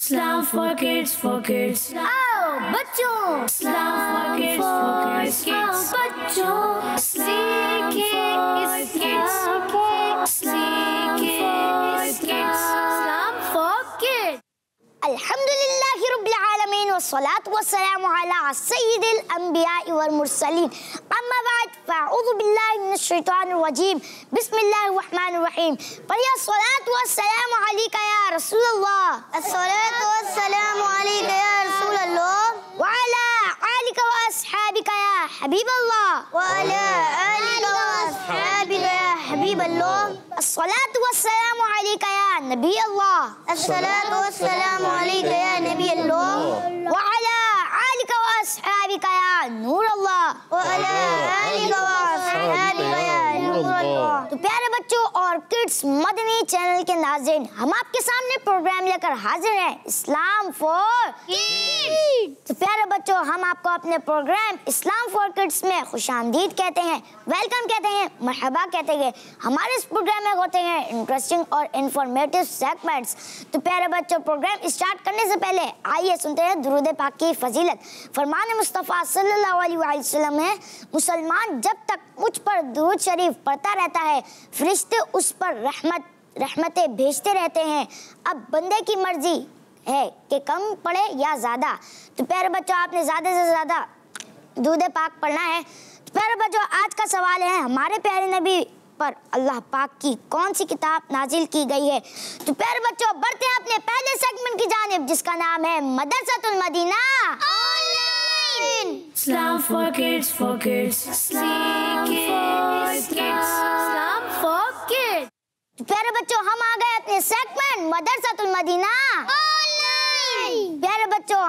Slam for kids, for kids. आओ oh, बच्चों Slam for kids, for kids. आओ for kids. इसके kids! Oh, الحمد لله رب العالمين والصلاة والسلام على سيد الأنبياء والمرسلين أما بعد فأعوذ بالله من الشيطان الرجيم بسم الله الرحمن الرحيم فلي الصلاة والسلام عليك يا رسول الله الصلاة والسلام عليك يا رسول الله وعلى آلك وأصحابك يا حبيب الله وعلى آلك وأصحابك يا حبيب الله الصلاة والسلام عليك يا نبي الله الصلاة والسلام عليك يا نبي الله وعلى وأصحابك يا نور الله وعلى آلك وأصحابك يا खुश आमदीद कहते हैं वेलकम कहते हैं मरहबा कहते हैं हमारे इस प्रोग्राम में होते हैं इंटरेस्टिंग और इंफॉर्मेटिव सेगमेंट्स तो प्यारे बच्चों प्रोग्राम स्टार्ट करने से पहले आइए सुनते हैं दुरुद पाक की फजीलत फरमा फरमान मुस्तफ़ा सल्लल्लाहु अलैहि वसल्लम है मुसलमान जब तक मुझ पर दुरूद शरीफ पढ़ता रहता है फरिश्ते उस पर रहमत रहमतें भेजते रहते हैं अब बंदे की मर्जी है कि कम पढ़े या ज़्यादा तो प्यारे बच्चों आपने ज़्यादा से ज़्यादा दूध पाक पढ़ना है तो प्यारे बच्चों आज का सवाल है हमारे प्यारे नबी पर अल्लाह पाक की कौन सी किताब नाजिल की गई है तो प्यारे बच्चों बढ़ते हैं अपने पहले सेगमेंट की जानब जिसका नाम है Madrasatul Madina Green. Slum for kids, for kids. Slum for kids. Slum for kids. प्यारे बच्चों हम आ गए अपने सेगमेंट मदरसतुल मदीना प्यारे बच्चों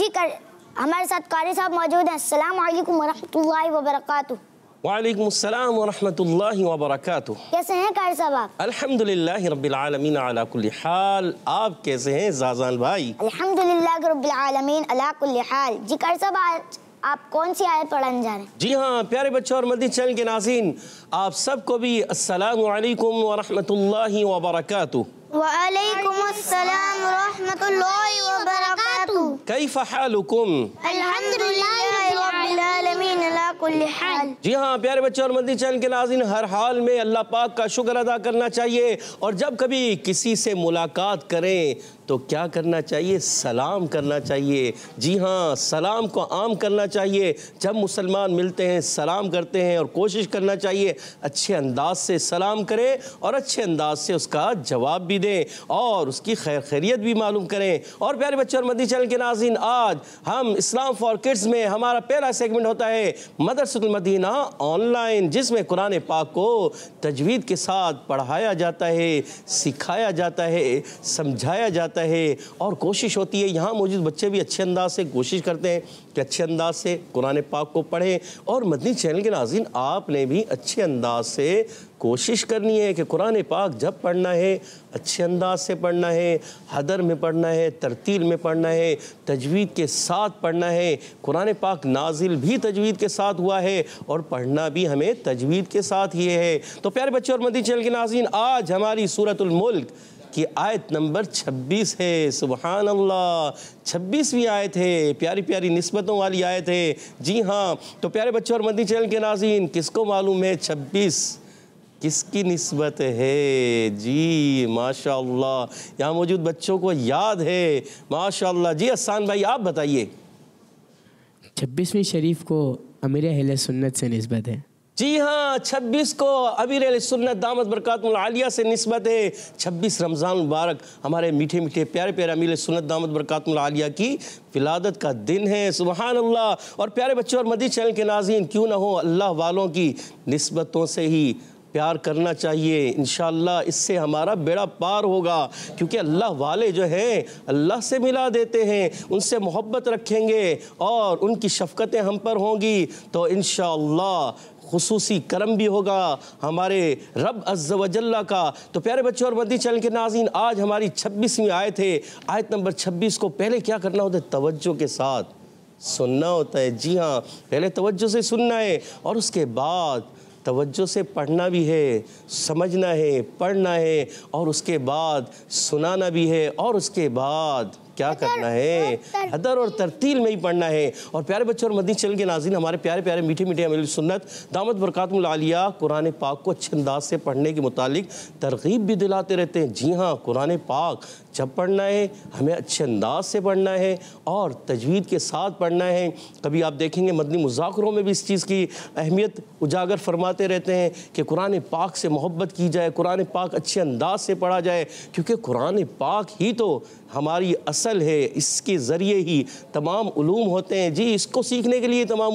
जी कर हमारे साथ कारी साहब मौजूद हैं सलाम वालेकुम वरहमतुल्लाहि व बरकातुहू वालेकुम वरहमतुल्लाहि व बरकातुहू कैसे हैं कार साहब आप अल्हम्दुलिल्लाह रब्बिल आलमीन अला कुल्ली हाल आप कैसे हैं जाजान भाई अल्हम्दुलिल्लाह रब्बिल आलमीन अला कुल्ली हाल जी कार साहब आज आप कौन सी आयत पढ़ाने जा रहे हैं जी हाँ प्यारे बच्चों और मदी चैनल के नाजीन आप सबको भी अस्सलाम वालेकुम वरहमतुल्लाहि व बरकातुहू वालेकुम अस्सलाम रहमतुल्लाहि व बरकातुहू कैफ हालुकुम अल्हम्दुलिल्लाह रब्बिल आलमीन जी हाँ प्यारे बच्चों और मंदी चैनल के नाजिन हर हाल में अल्लाह पाक का शुक्र अदा करना चाहिए और जब कभी किसी से मुलाकात करें तो क्या करना चाहिए सलाम करना चाहिए जी हाँ सलाम को आम करना चाहिए जब मुसलमान मिलते हैं सलाम करते हैं और कोशिश करना चाहिए अच्छे अंदाज से सलाम करें और अच्छे अंदाज से उसका जवाब भी दें और उसकी खैर खैरियत भी मालूम करें और प्यारे बच्चों और मदी चैनल के नाजिन आज हम इस्लाम फॉर किड्स में हमारा पहला सेगमेंट होता है मदीना ऑनलाइन जिसमें कुरान पाक को तजवीद के साथ पढ़ाया जाता है सिखाया जाता है समझाया जाता है और कोशिश होती है यहाँ मौजूद बच्चे भी अच्छे अंदाज से कोशिश करते हैं कि अच्छे अंदाज से कुरान पाक को पढ़ें और मदनी चैनल के नाजिन आपने भी अच्छे अंदाज से कोशिश करनी है कि कुरान पाक जब पढ़ना है अच्छे अंदाज से पढ़ना है हदर में पढ़ना है तरतील में पढ़ना है तजवीद के साथ पढ़ना है कुरान पाक नाजिल भी तजवीद के साथ हुआ है और पढ़ना भी हमें तजवीद के साथ ही है तो प्यारे बच्चों और मदी चैनल के नाजीन आज हमारी सूरतुलमल्क की आयत नंबर 26 है सुबहान अल्लाह छब्बीसवीं आयत है प्यारी प्यारी नस्बतों वाली आयत है जी हाँ तो प्यारे बच्चों और मदी चैनल के नाजीन किसको मालूम है छब्बीस किसकी नस्बत है जी माशा यहाँ मौजूद बच्चों को याद है माशा जी असान भाई आप बताइए छब्बीसवीं शरीफ को अमीर अहल सुन्नत से नस्बत है जी हाँ छब्बीस को अबीर सुन्नत दामद बरकत आलिया से नस्बत है छब्बीस रमज़ान मुबारक हमारे मीठे मीठे प्यारे प्यारे अमीर सुन्नत दामद बरकत आलिया की विलादत का दिन है सुबहान अल्लाह और प्यारे बच्चों और मदी चैनल के नाजीन क्यों ना हो अल्लाह वालों की नस्बतों से ही प्यार करना चाहिए इन इससे हमारा बेड़ा पार होगा क्योंकि अल्लाह वाले जो हैं अल्लाह से मिला देते हैं उनसे मोहब्बत रखेंगे और उनकी शफकतें हम पर होंगी तो इन खसूसी करम भी होगा हमारे रब अज्जवजल्ला का तो प्यारे बच्चों और बंदी चैनल के नाजीन आज हमारी छब्बीसवीं आए थे आयत नंबर छब्बीस को पहले क्या करना होता है तवज्जो के साथ सुनना होता है जी हाँ पहले तवज्जो से सुनना है और उसके बाद तवज्जो से पढ़ना भी है समझना है पढ़ना है और उसके बाद सुनाना भी है और उसके बाद क्या करना है हदर और तरतील में ही पढ़ना है और प्यारे बच्चों और मदी चल के नाजिन हमारे प्यारे प्यारे मीठे मीठे अमील सुन्नत दामद बरक़ातमालिया कुरान पाक को अच्छे अंदाज से पढ़ने के मुतालिक तरगीब भी दिलाते रहते हैं जी हाँ कुरान पाक जब पढ़ना है हमें अच्छे अंदाज से पढ़ना है और तजवीद के साथ पढ़ना है कभी आप देखेंगे मदनी मुजाकरों में भी इस चीज़ की अहमियत उजागर फरमाते रहते हैं कि कुरान पाक से मोहब्बत की जाए कुरान पाक अच्छे अंदाज से पढ़ा जाए क्योंकि कुरान पाक ही तो हमारी असल है इसके ज़रिए ही तमाम ूम होते हैं जी इसको सीखने के लिए तमाम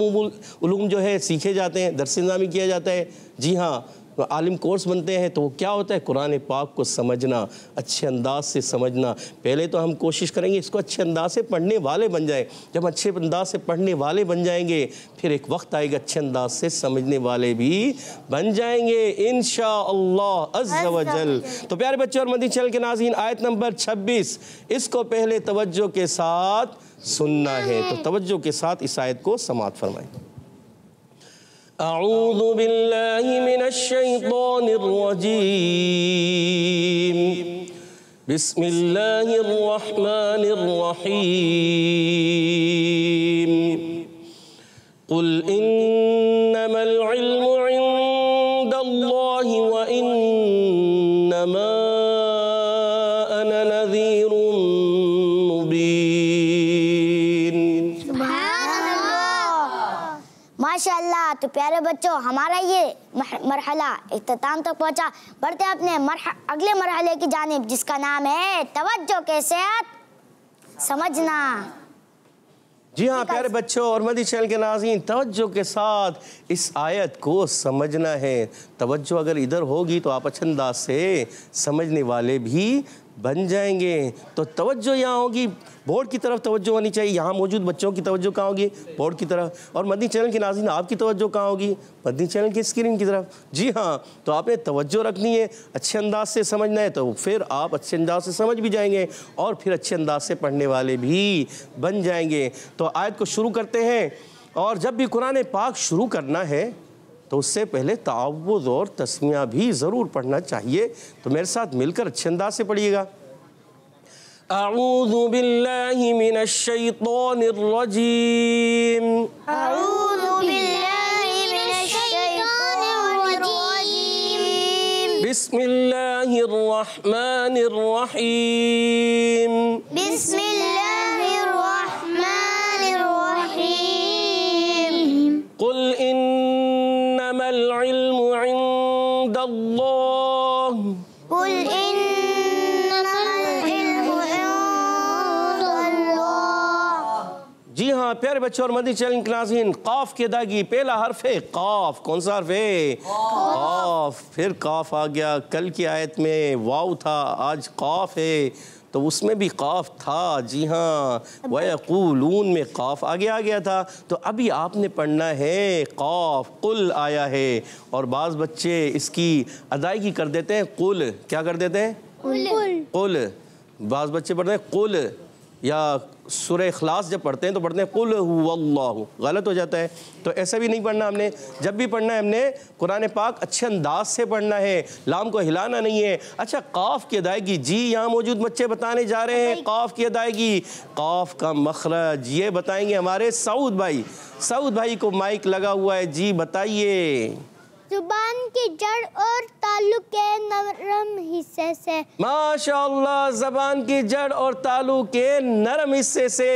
जो है सीखे जाते हैं दरस इंजामी किया जाता है जी हाँ आलिम कोर्स बनते हैं तो वो क्या होता है कुरान पाक को समझना अच्छे अंदाज से समझना पहले तो हम कोशिश करेंगे इसको अच्छे अंदाज से पढ़ने वाले बन जाएं जब अच्छे अंदाज से पढ़ने वाले बन जाएंगे फिर एक वक्त आएगा अच्छे अंदाज से समझने वाले भी बन जाएंगे इन शजल तो प्यारे बच्चे और मदी चल के नाजीन आयत नंबर छब्बीस इसको पहले तवज्जो के साथ सुनना है तो तवज्जो के साथ इस आयत को समाप्त फरमाएंगे أعوذ بالله من الشيطان الرجيم بسم الله الرحمن الرحيم قل إنما العلم عند तो प्यारे बच्चों हमारा ये मरहला अख्ताम तक पहुँचा बढ़ते अपने मरह, अगले मरहले की जानब जिसका नाम है तवज्जो के साथ समझना जी हाँ प्यारे बच्चों और मदी चैनल के नाजीन तवज्जो के साथ इस आयत को समझना है तवज्जो अगर इधर होगी तो आप अच्छे से समझने वाले भी बन जाएंगे तो तवज्जो यहाँ होगी बोर्ड की तरफ तवज्जो होनी चाहिए यहाँ मौजूद बच्चों की तवज्जो कहाँ होगी बोर्ड की तरफ और मदनी चैनल के नाजिन आपकी तवज्जो कहाँ होगी मदनी चैनल की स्क्रीन की तरफ जी हाँ तो आपने तवज्जो रखनी है अच्छे अंदाज से समझना है तो फिर आप अच्छे अंदाज से समझ भी जाएंगे और फिर अच्छे अंदाज से पढ़ने वाले भी बन जाएंगे तो आयत को शुरू करते हैं और जब भी कुरान पाक शुरू करना है तो उससे पहले तावुद और तस्मिया भी ज़रूर पढ़ना चाहिए तो मेरे साथ मिलकर अच्छे अंदाज से पढ़िएगा أعوذ بالله من الشيطان الرجيم أعوذ بالله من الشيطان الرجيم بسم الله الرحمن الرحيم بسم الله الرحمن الرحيم قل الله قل إن जी हाँ प्यारे बच्चों और मदी चैलेंज नाजीन काफ की दागी पहला हर्फ है काफ कौन सा हर्फ है काफ फिर काफ आ गया कल की आयत में वाव था आज काफ है तो उसमें भी काफ था जी हाँ वून में काफ आगे आ गया था तो अभी आपने पढ़ना है काफ कुल आया है और बाज़ बच्चे इसकी अदायगी कर देते हैं कुल क्या कर देते हैं कुल कुल बाज़ बच्चे पढ़ते हैं कुल या सुर अखलास जब पढ़ते हैं तो पढ़ते हैं कुल हुल्लाह गलत हो जाता है तो ऐसा भी नहीं पढ़ना हमने जब भी पढ़ना है हमने कुरान पाक अच्छे अंदाज से पढ़ना है लाम को हिलाना नहीं है अच्छा काफ की अदायगी जी यहाँ मौजूद बच्चे बताने जा रहे हैं काफ की अदायगी काफ का मखरज ये बताएंगे हमारे सऊद भाई सऊद भाई को माइक लगा हुआ है जी बताइए जुबान की जड़ और तालु के नरम हिस्से से माशा जबान की जड़ और तालु के नरम हिस्से से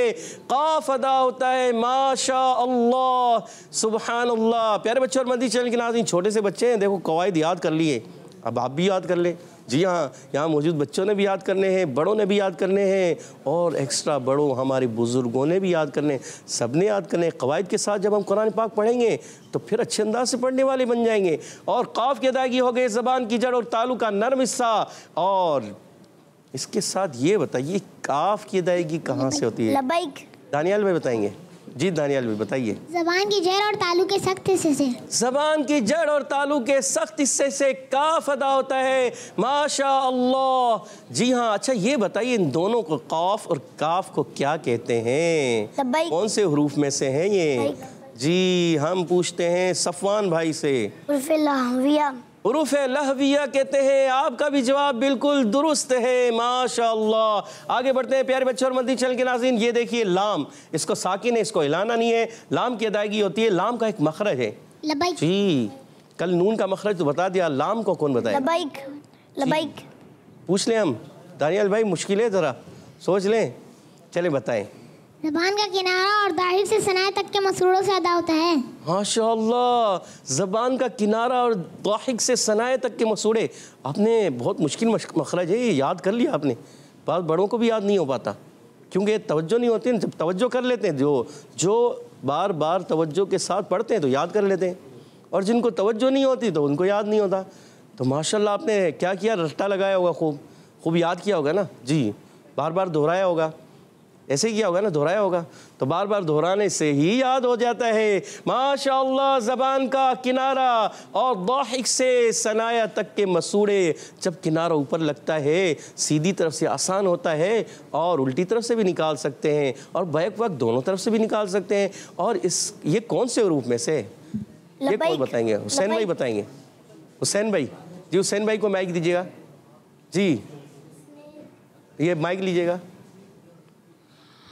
काफ अदा होता है माशा अल्लाह सुबहान अल्लाह प्यारे बच्चे और मंदी चैनल के नाजिन छोटे से बच्चे हैं देखो कवायद याद कर लिए अब आप भी याद कर लें जी हाँ यहाँ मौजूद बच्चों ने भी याद करने हैं बड़ों ने भी याद करने हैं और एक्स्ट्रा बड़ों हमारे बुज़ुर्गों ने भी याद करने सब ने याद करने कवायद के साथ जब हम कुरान पाक पढ़ेंगे तो फिर अच्छे अंदाज से पढ़ने वाले बन जाएंगे और काफ की अदायगी हो गई ज़बान की जड़ और तालु का नरम हिस्सा और इसके साथ ये बताइए काफ की अदायगी कहाँ से होती है दानियाल में बताएंगे जी दानियाल भी बताइए जबान की जड़ और तालू के सख्त हिस्से से जबान की जड़ और तालू के सख्त हिस्से से काफ अदा होता है माशा अल्लाह जी हाँ अच्छा ये बताइए इन दोनों को काफ और काफ को क्या कहते हैं कौन से हरूफ में से हैं ये जी हम पूछते हैं सफवान भाई से हरूफ लहविया कहते हैं आपका भी जवाब बिल्कुल दुरुस्त है माशा आगे बढ़ते हैं प्यारे बच्चों और मंदी चल के नाजीन ये देखिए लाम इसको साकिन है इसको हिलाना नहीं है लाम की अदायगी होती है लाम का एक मखरज है जी कल नून का मखरज तो बता दिया लाम को कौन बताया लबाएक। लबाएक। पूछ लें हम दानियाल भाई मुश्किल है ज़रा सोच लें चले बताएं जबान का किनारा और दाहिर से सनाए तक के मसूड़ों से अदा होता है माशा जबान का किनारा और दाहिक से सनाए तक के मसूड़े आपने बहुत मुश्किल मखरज है ये याद कर लिया आपने बाद बड़ों को भी याद नहीं हो पाता क्योंकि तवज्जो नहीं होती जब तवज्जो कर लेते हैं जो जो बार बार तवज्जो के साथ पढ़ते हैं तो याद कर लेते हैं और जिनको तवज्जो नहीं होती तो उनको याद नहीं होता तो माशाल्लाह आपने क्या किया रट्टा लगाया होगा खूब खूब याद किया होगा ना जी बार बार दोहराया होगा ऐसे ही किया होगा ना दोहराया होगा तो बार बार दोहराने से ही याद हो जाता है माशा ज़बान का किनारा और दोहिक से सनाया तक के मसूड़े जब किनारा ऊपर लगता है सीधी तरफ से आसान होता है और उल्टी तरफ से भी निकाल सकते हैं और बैक वक्त दोनों तरफ से भी निकाल सकते हैं और इस ये कौन से रूप में से ये कौन बताएंगे हुसैन भाई बताएंगे हुसैन भाई जी हुसैन भाई को माइक दीजिएगा जी ये माइक लीजिएगा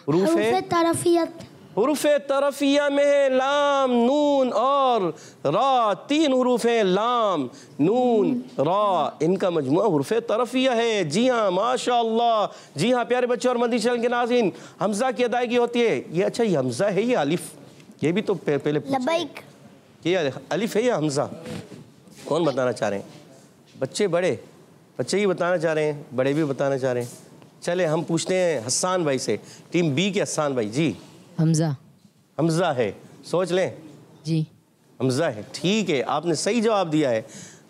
हरूफ तरफिया में है लाम नून और रा तीन हरूफ हैं लाम नून हम्म। रा इनका मजमू हरूफ तरफिया है जी हाँ माशा जी हाँ प्यारे बच्चों और मंदी चल के नाजिन हमजा की अदायगी होती है ये अच्छा ये हमजा है ये अलिफ ये भी तो पहले ये अलिफ है या हमजा कौन बताना चाह रहे हैं बच्चे बड़े बच्चे ही बताना चाह रहे हैं बड़े भी बताना चाह रहे हैं चले हम पूछते हैं हसान भाई से टीम बी के हसान भाई जी हमजा हमजा है सोच लें जी हमजा है ठीक है आपने सही जवाब दिया है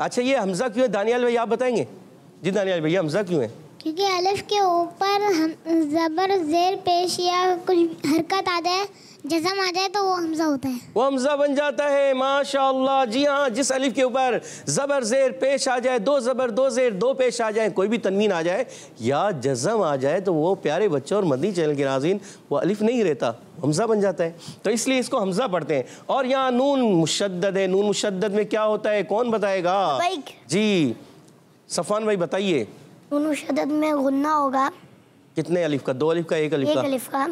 अच्छा ये हमजा क्यों है दानियाल भाई आप बताएंगे जी दानियाल भाई हमजा क्यों है क्योंकि अलफ के ऊपर जबर जेर पेश या कुछ हरकत आ जाए जजम आ जाए तो वो हमजा होता है वो हमजा बन जाता है माशा जी हाँ जिस अलिफ के ऊपर ज़बर ज़ेर पेश आ जाए दो ज़बर दो ज़ेर दो पेश आ जाए कोई भी तनवीन आ जाए या जजम आ जाए तो वो प्यारे बच्चों और मदनी चैनल के नाजीन वो अलिफ नहीं रहता हमजा बन जाता है तो इसलिए इसको हमजा पढ़ते हैं और यहाँ नून मुशद है नून मुशद में क्या होता है कौन बताएगा जी सफान भाई बताइए नून मुशद में गुन्ना होगा कितने अलिफ का दो अलिफ का एक अलिफ का एक अलिफ का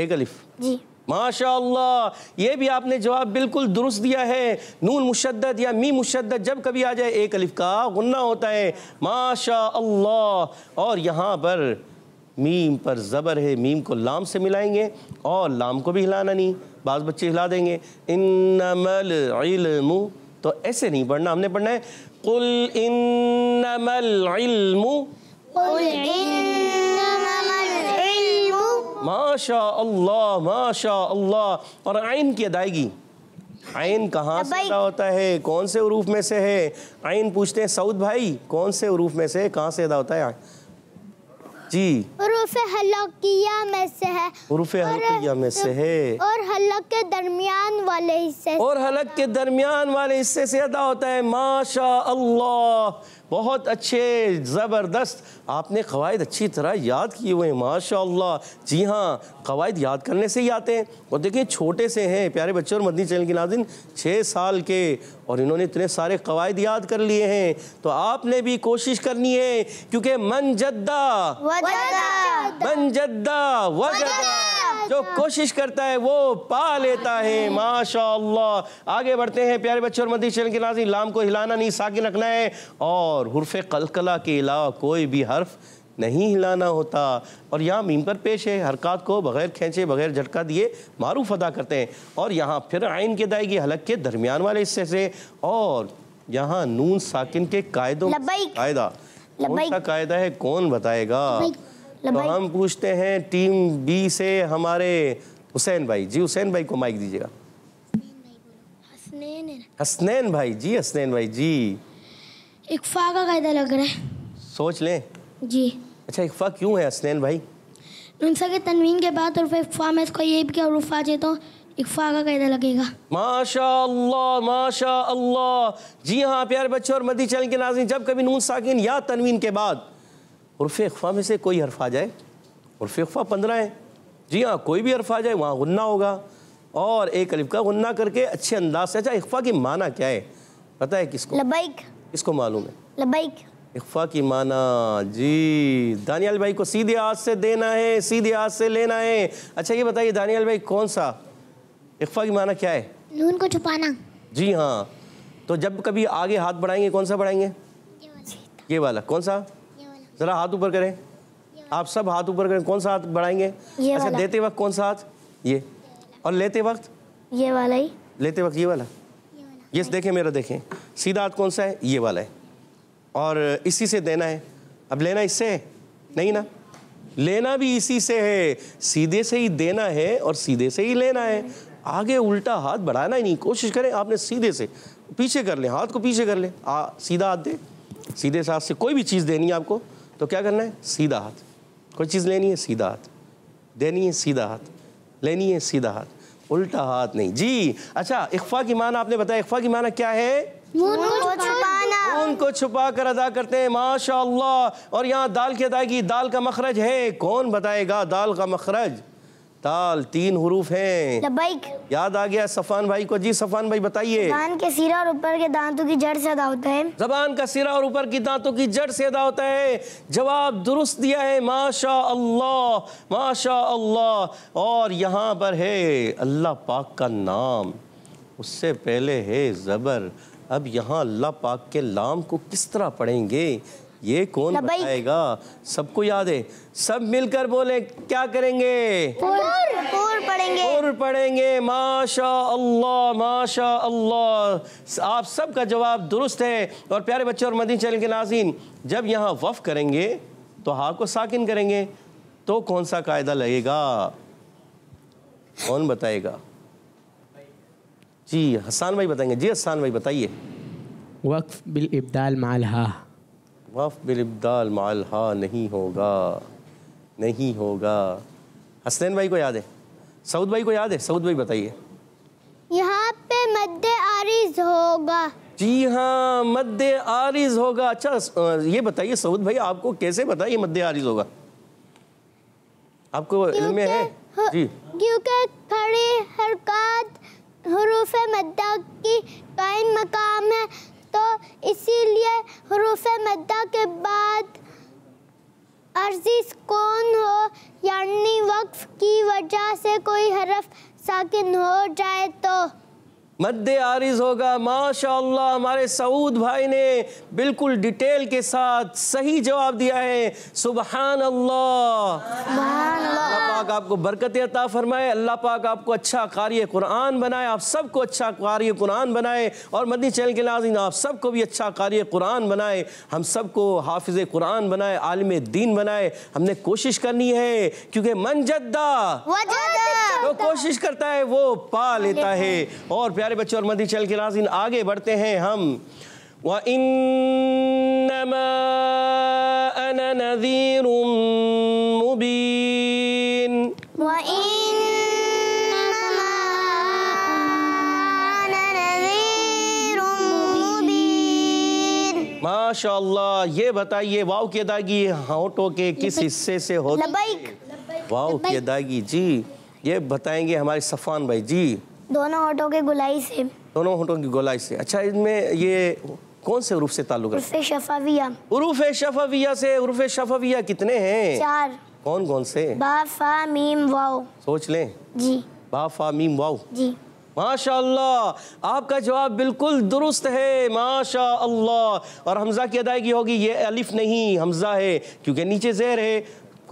एक अलिफ जी माशा ये भी आपने जवाब बिल्कुल दुरुस्त दिया है नून मुशद या मी मुशद जब कभी आ जाए एक अलिफ का गुन्ना होता है माशा और यहाँ पर मीम पर ज़बर है मीम को लाम से मिलाएंगे और लाम को भी हिलाना नहीं बाज़ बच्चे हिला देंगे इनमल इल्मु तो ऐसे नहीं पढ़ना हमने पढ़ना है कुल इनमल इल्मु कुल इन माशा अल्लाह माशा अल्लाह और आइन की अदायगी आइन कहाँ से अदा होता है कौन से हरूफ में से है आइन पूछते हैं सऊद भाई कौन से हरूफ में से कहाँ से अदा होता है जी हलकिया में से है हरूफ हलकिया में से है और हलक के दरमियान वाले हिस्से और हलक के दरमियान वाले हिस्से से अदा होता है माशा अल्लाह बहुत अच्छे ज़बरदस्त आपने कवायद अच्छी तरह याद किए हुए हैं माशा जी हाँ कवायद याद करने से ही आते हैं और देखिए छोटे से हैं प्यारे बच्चे और मदनी चैनल के नाजिन छः साल के और इन्होंने इतने सारे कवायद याद कर लिए हैं तो आपने भी कोशिश करनी है क्योंकि मन जद्दा मन जद्दा वजदा जो कोशिश करता है वो पा लेता है माशा आगे बढ़ते हैं प्यारे बच्चों और मदी के नाजी लाम को हिलाना नहीं साकिन रखना है और हरफ कलकला के अलावा कोई भी हर्फ नहीं हिलाना होता और यहाँ मीम पर पेश है हरकत को बगैर खींचे बगैर झटका दिए मारूफ अदा करते हैं और यहाँ फिर आइन के दायगी हलक के दरमियान वाले हिस्से से और यहाँ नून साकिन के कायदों कायदा कौन सा कायदा है कौन बताएगा तो हम पूछते हैं टीम बी से हमारे हुसैन भाई जी हुसैन भाई को माइक दीजिएगा हसनैन भाई जी हसनैन भाई जी इकफा का कायदा लग रहा है सोच लें जी अच्छा इकफा क्यों है हसनैन भाई नुनसा के तनवीन के बाद और इकफा में इसको ये भी और उफा चाहिए तो इकफा का कायदा लगेगा माशा अल्लाह माशा अल्लाह जी हाँ प्यारे बच्चों और मदी चैनल के नाजिन जब कभी नून साकिन या तनवीन के बाद उर्फ अखवा में से कोई हरफ आ जाए उर्फ अखवा पंद्रह है जी हाँ कोई भी हरफ आ जाए वहाँ गन्ना होगा और एक अलिफ का गुन्ना करके अच्छे अंदाज से अच्छा अखवा की माना क्या है पता है किसको लबाइक किसको मालूम है लबाइक इखफा की माना जी दानियाल भाई को सीधे हाथ से देना है सीधे हाथ से लेना है अच्छा ये बताइए दानियाल भाई कौन सा इखफा की माना क्या है नून को छुपाना जी हाँ तो जब कभी आगे हाथ बढ़ाएंगे कौन सा बढ़ाएंगे ये वाला कौन सा જરા હાથ ઉપર કરે આપ સબ હાથ ઉપર કરે કон સા હાથ બડાયે અસે દેતે વખતે કон સા યે ઓર લેતે વખતે યે વાલા હી લેતે વખતે યે વાલા યે વાલા યસ દેખે મેરા દેખે સીધા હાથ કон સા હે યે વાલા હે ઓર ઇસી સે દેના હે اب લેના ઇસસે નહીં ના લેના ભી ઇસી સે હે સીધે સે હી દેના હે ઓર સીધે સે હી લેના હે આગે ઉલટા હાથ બડાયા ના ની કોશિશ કરે આપને સીધે સે પીછે કર લે હાથ કો પીછે કર લે સીધા હાથ દે સીધે હાથ સે કોઈ ભી ચીઝ દેની હે આપકો तो क्या करना है सीधा हाथ कोई चीज़ लेनी है सीधा हाथ देनी है सीधा हाथ लेनी है सीधा हाथ उल्टा हाथ नहीं जी अच्छा इकफा की माना आपने बताया इकफा की माना क्या है खून को छुपा कर अदा करते हैं माशा और यहाँ दाल की अदायगी दाल का मखरज है कौन बताएगा दाल का मखरज ताल तीन हरूफ हैं याद आ गया सफान भाई को जी सफान भाई बताइए जबान के सिरा और ऊपर के दांतों की जड़ से अदा होता है जबान का सिरा और ऊपर की दांतों की जड़ से अदा होता है जवाब दुरुस्त दिया है माशा अल्लाह माशा अल्लाह और यहाँ पर है अल्लाह पाक का नाम उससे पहले है ज़बर अब यहाँ अल्लाह पाक के लाम को किस तरह पढ़ेंगे ये कौन बताएगा सबको याद है सब मिलकर बोले क्या करेंगे पढ़ेंगे पढ़ेंगे माशा अल्लाह माशा अल्लाह आप सबका जवाब दुरुस्त है और प्यारे बच्चे और मदीन चैनल के नाजीन जब यहाँ वफ करेंगे तो हा को साकिन करेंगे तो कौन सा कायदा लगेगा कौन बताएगा जी हसान भाई बताएंगे जी हसान भाई बताइए वक्फ बिल इब्दाल माल हा वफ माल हा नहीं होगा नहीं होगा हसनैन भाई को याद है सऊद भाई को याद है सऊद भाई बताइए यहाँ पे मध्य आरिज होगा जी हाँ मध्य आरिज होगा अच्छा ये बताइए सऊद भाई आपको कैसे पता ये मद्द आरिज होगा आपको इल्म है जी क्योंकि खड़ी हरकत हरूफ मद्दा की कायम मकाम है तो इसीलिए हरूफ मद्दा के बाद अर्जी सुकून हो यानी वक्फ की वजह से कोई हरफ साकिन हो जाए तो मद्द आरिज होगा माशा हमारे सऊद भाई ने बिल्कुल डिटेल के साथ सही जवाब दिया है सुबहान अल्लाह अल्लाह पाक आपको बरकत अता फरमाए अल्लाह पाक आपको अच्छा कार्य कुरान बनाए आप सबको अच्छा कार्य कुरान बनाए और मदी चैनल के नाजिन आप सबको भी अच्छा कार्य कुरान बनाए हम सबको हाफिज कुरान बनाए आलम दीन बनाए हमने कोशिश करनी है क्योंकि मन जद्दा जो कोशिश करता है वो पा लेता है और प्यारे बच्चों और मदी चल के नाजिन आगे बढ़ते हैं हम व इन्नमा नज़ीर मुबीन माशाल्लाह ये बताइए वाव की अदायगी होंठों के किस हिस्से से होती है वाव की अदायगी जी ये बताएंगे हमारे सफ़ान भाई जी दोनों होठों के गुलाई से दोनों होठों की गुलाई से अच्छा इनमें ये कौन से उर्फ से ताल्लुक है शफाविया शफाविया से उर्फ शफाविया कितने हैं चार कौन कौन से बाफा मीम वाओ सोच लें जी बाफा मीम वाओ जी माशाल्लाह आपका जवाब बिल्कुल दुरुस्त है माशाल्लाह और हमजा की अदायगी होगी ये अलिफ नहीं हमजा है क्योंकि नीचे जेर है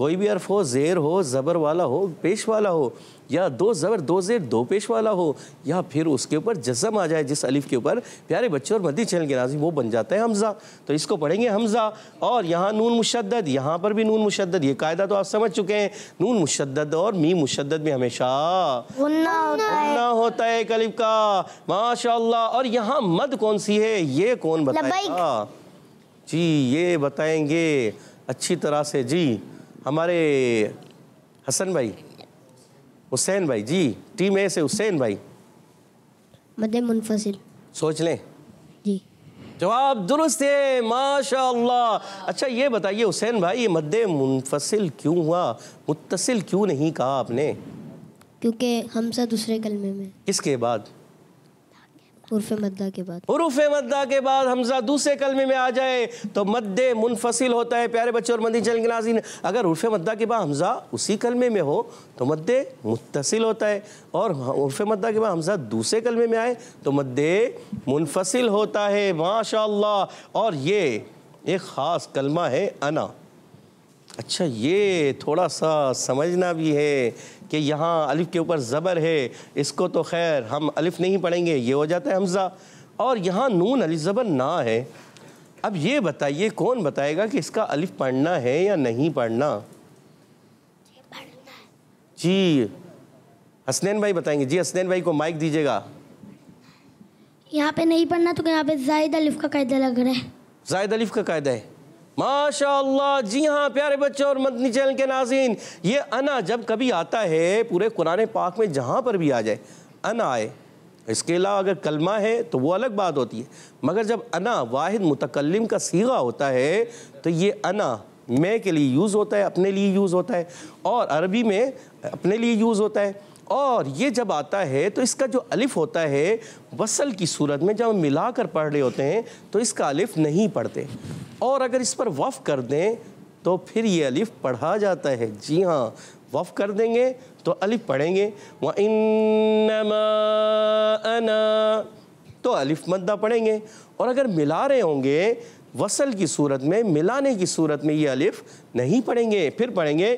कोई भी अरफ हो जेर हो ज़बर वाला हो पेश वाला हो या दो ज़बर दो ज़ेर दो पेश वाला हो या फिर उसके ऊपर जज्म आ जाए जिस अलिफ के ऊपर प्यारे बच्चे और मदी चैनल के नाजी वो बन जाता है हमज़ा तो इसको पढ़ेंगे हमज़ा और यहाँ नून मुशद यहाँ पर भी नून मुशद ये कायदा तो आप समझ चुके हैं नून मुशद और मी मुशद में हमेशा होता, होता है एक अलिफ का माशा और यहाँ मद कौन सी है ये कौन बताएगा जी ये बताएंगे अच्छी तरह से जी हमारे हसन भाई हुसैन भाई जी टीम ए से हुसैन भाई मद मुनफसिल सोच लें जी जवाब दुरुस्त है माशा अच्छा ये बताइए हुसैन भाई ये मद मुनफसिल क्यों हुआ मुतसिल क्यों नहीं कहा आपने क्योंकि हमसा दूसरे कलमे में किसके बाद उर्फ मद्दा के बाद के बाद हमजा दूसरे कलमे में आ जाए तो मद्दे मुनफसिल होता है प्यारे बच्चों और मदी चल नाजीन अगर उर्फ मद्दा के बाद हमजा उसी कलमे में हो तो मद्दे मुतसिल होता है और हाँ, उर्फ मद्दा के बाद हमजा दूसरे कलमे में आए तो मद्दे मुनफसिल होता है माशा और ये एक ख़ास कलमा है अना अच्छा ये थोड़ा सा समझना भी है कि यहाँ अलिफ के ऊपर ज़बर है इसको तो खैर हम अलिफ नहीं पढ़ेंगे ये हो जाता है हमज़ा और यहाँ नून अली ज़बर ना है अब ये बताइए कौन बताएगा कि इसका अलिफ पढ़ना है या नहीं पढ़ना जी हसनैन भाई बताएंगे जी हसनैन भाई को माइक दीजिएगा यहाँ पे नहीं पढ़ना तो यहाँ पे जायद अलिफ का कायदा लग रहा है जायद अलिफ का कायदा है माशाल्लाह जी हाँ प्यारे बच्चों और मदनी चैनल के नाजीन ये अना जब कभी आता है पूरे कुरान पाक में जहाँ पर भी आ जाए अना आए इसके अलावा अगर कलमा है तो वो अलग बात होती है मगर जब अना वाहिद मुतकलम का सीगा होता है तो ये अना मैं के लिए यूज़ होता है अपने लिए यूज़ होता है और अरबी में अपने लिए यूज़ होता है और ये जब आता है तो इसका जो अलिफ होता है वसल की सूरत में जब हम मिला कर पढ़ रहे होते हैं तो इसका अलिफ नहीं पढ़ते और अगर इस पर वफ़ कर दें तो फिर ये अलिफ पढ़ा जाता है जी हाँ वफ़ कर देंगे तो अलिफ पढ़ेंगे व अना तो अलिफ मद्दा पढ़ेंगे और अगर मिला रहे होंगे वसल की सूरत में मिलाने की सूरत में ये अलिफ नहीं पढ़ेंगे फिर पढ़ेंगे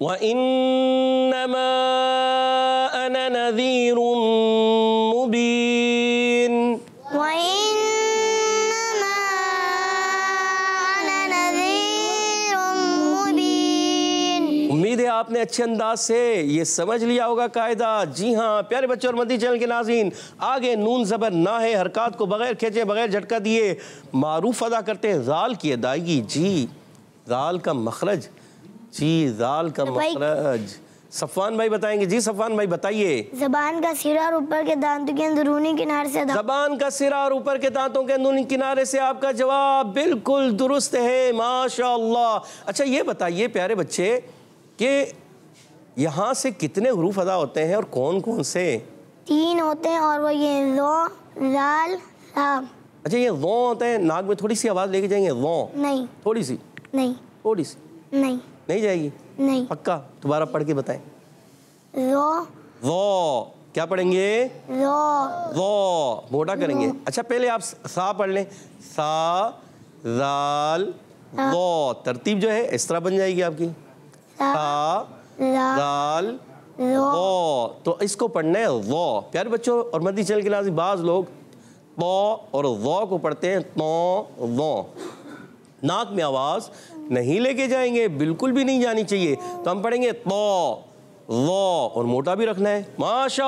وإنما أنا نذير مبين وإنما أنا نذير مبين उम्मीद है आपने अच्छे अंदाज से ये समझ लिया होगा कायदा जी हाँ प्यारे बच्चों और मदी चैनल के नाजीन आगे नून जबर ना है हरकत को बगैर खेचे बगैर झटका दिए मारूफ अदा करते हैं जाल की अदायगी जी जाल का मखरज जी दाल का तो मखरज सफवान भाई बताएंगे जी सफवान भाई बताइए जबान का सिरा और ऊपर के दांतों के अंदरूनी किनारे से जबान का सिरा और ऊपर के दांतों के अंदरूनी किनारे से आपका जवाब बिल्कुल दुरुस्त है माशाल्लाह अच्छा ये बताइए प्यारे बच्चे कि यहाँ से कितने हरूफ अदा होते हैं और कौन कौन से तीन होते हैं और वो ये लो लाल अच्छा ये वो होते हैं नाक में थोड़ी सी आवाज लेके जाएंगे वो नहीं थोड़ी सी नहीं थोड़ी सी नहीं नहीं जाएगी नहीं पक्का दोबारा पढ़ के बताए वो क्या पढ़ेंगे रो वो मोटा करेंगे अच्छा पहले आप सा पढ़ लें सा लाल हाँ। वो तरतीब जो है इस तरह बन जाएगी आपकी सा लाल वो तो इसको पढ़ना है वो प्यारे बच्चों और मदी चल के नाजी बाज लोग तो और वो को पढ़ते हैं तो वो नाक में आवाज़ नहीं लेके जाएंगे बिल्कुल भी नहीं जानी चाहिए तो हम पढ़ेंगे तो वो और मोटा भी रखना है माशा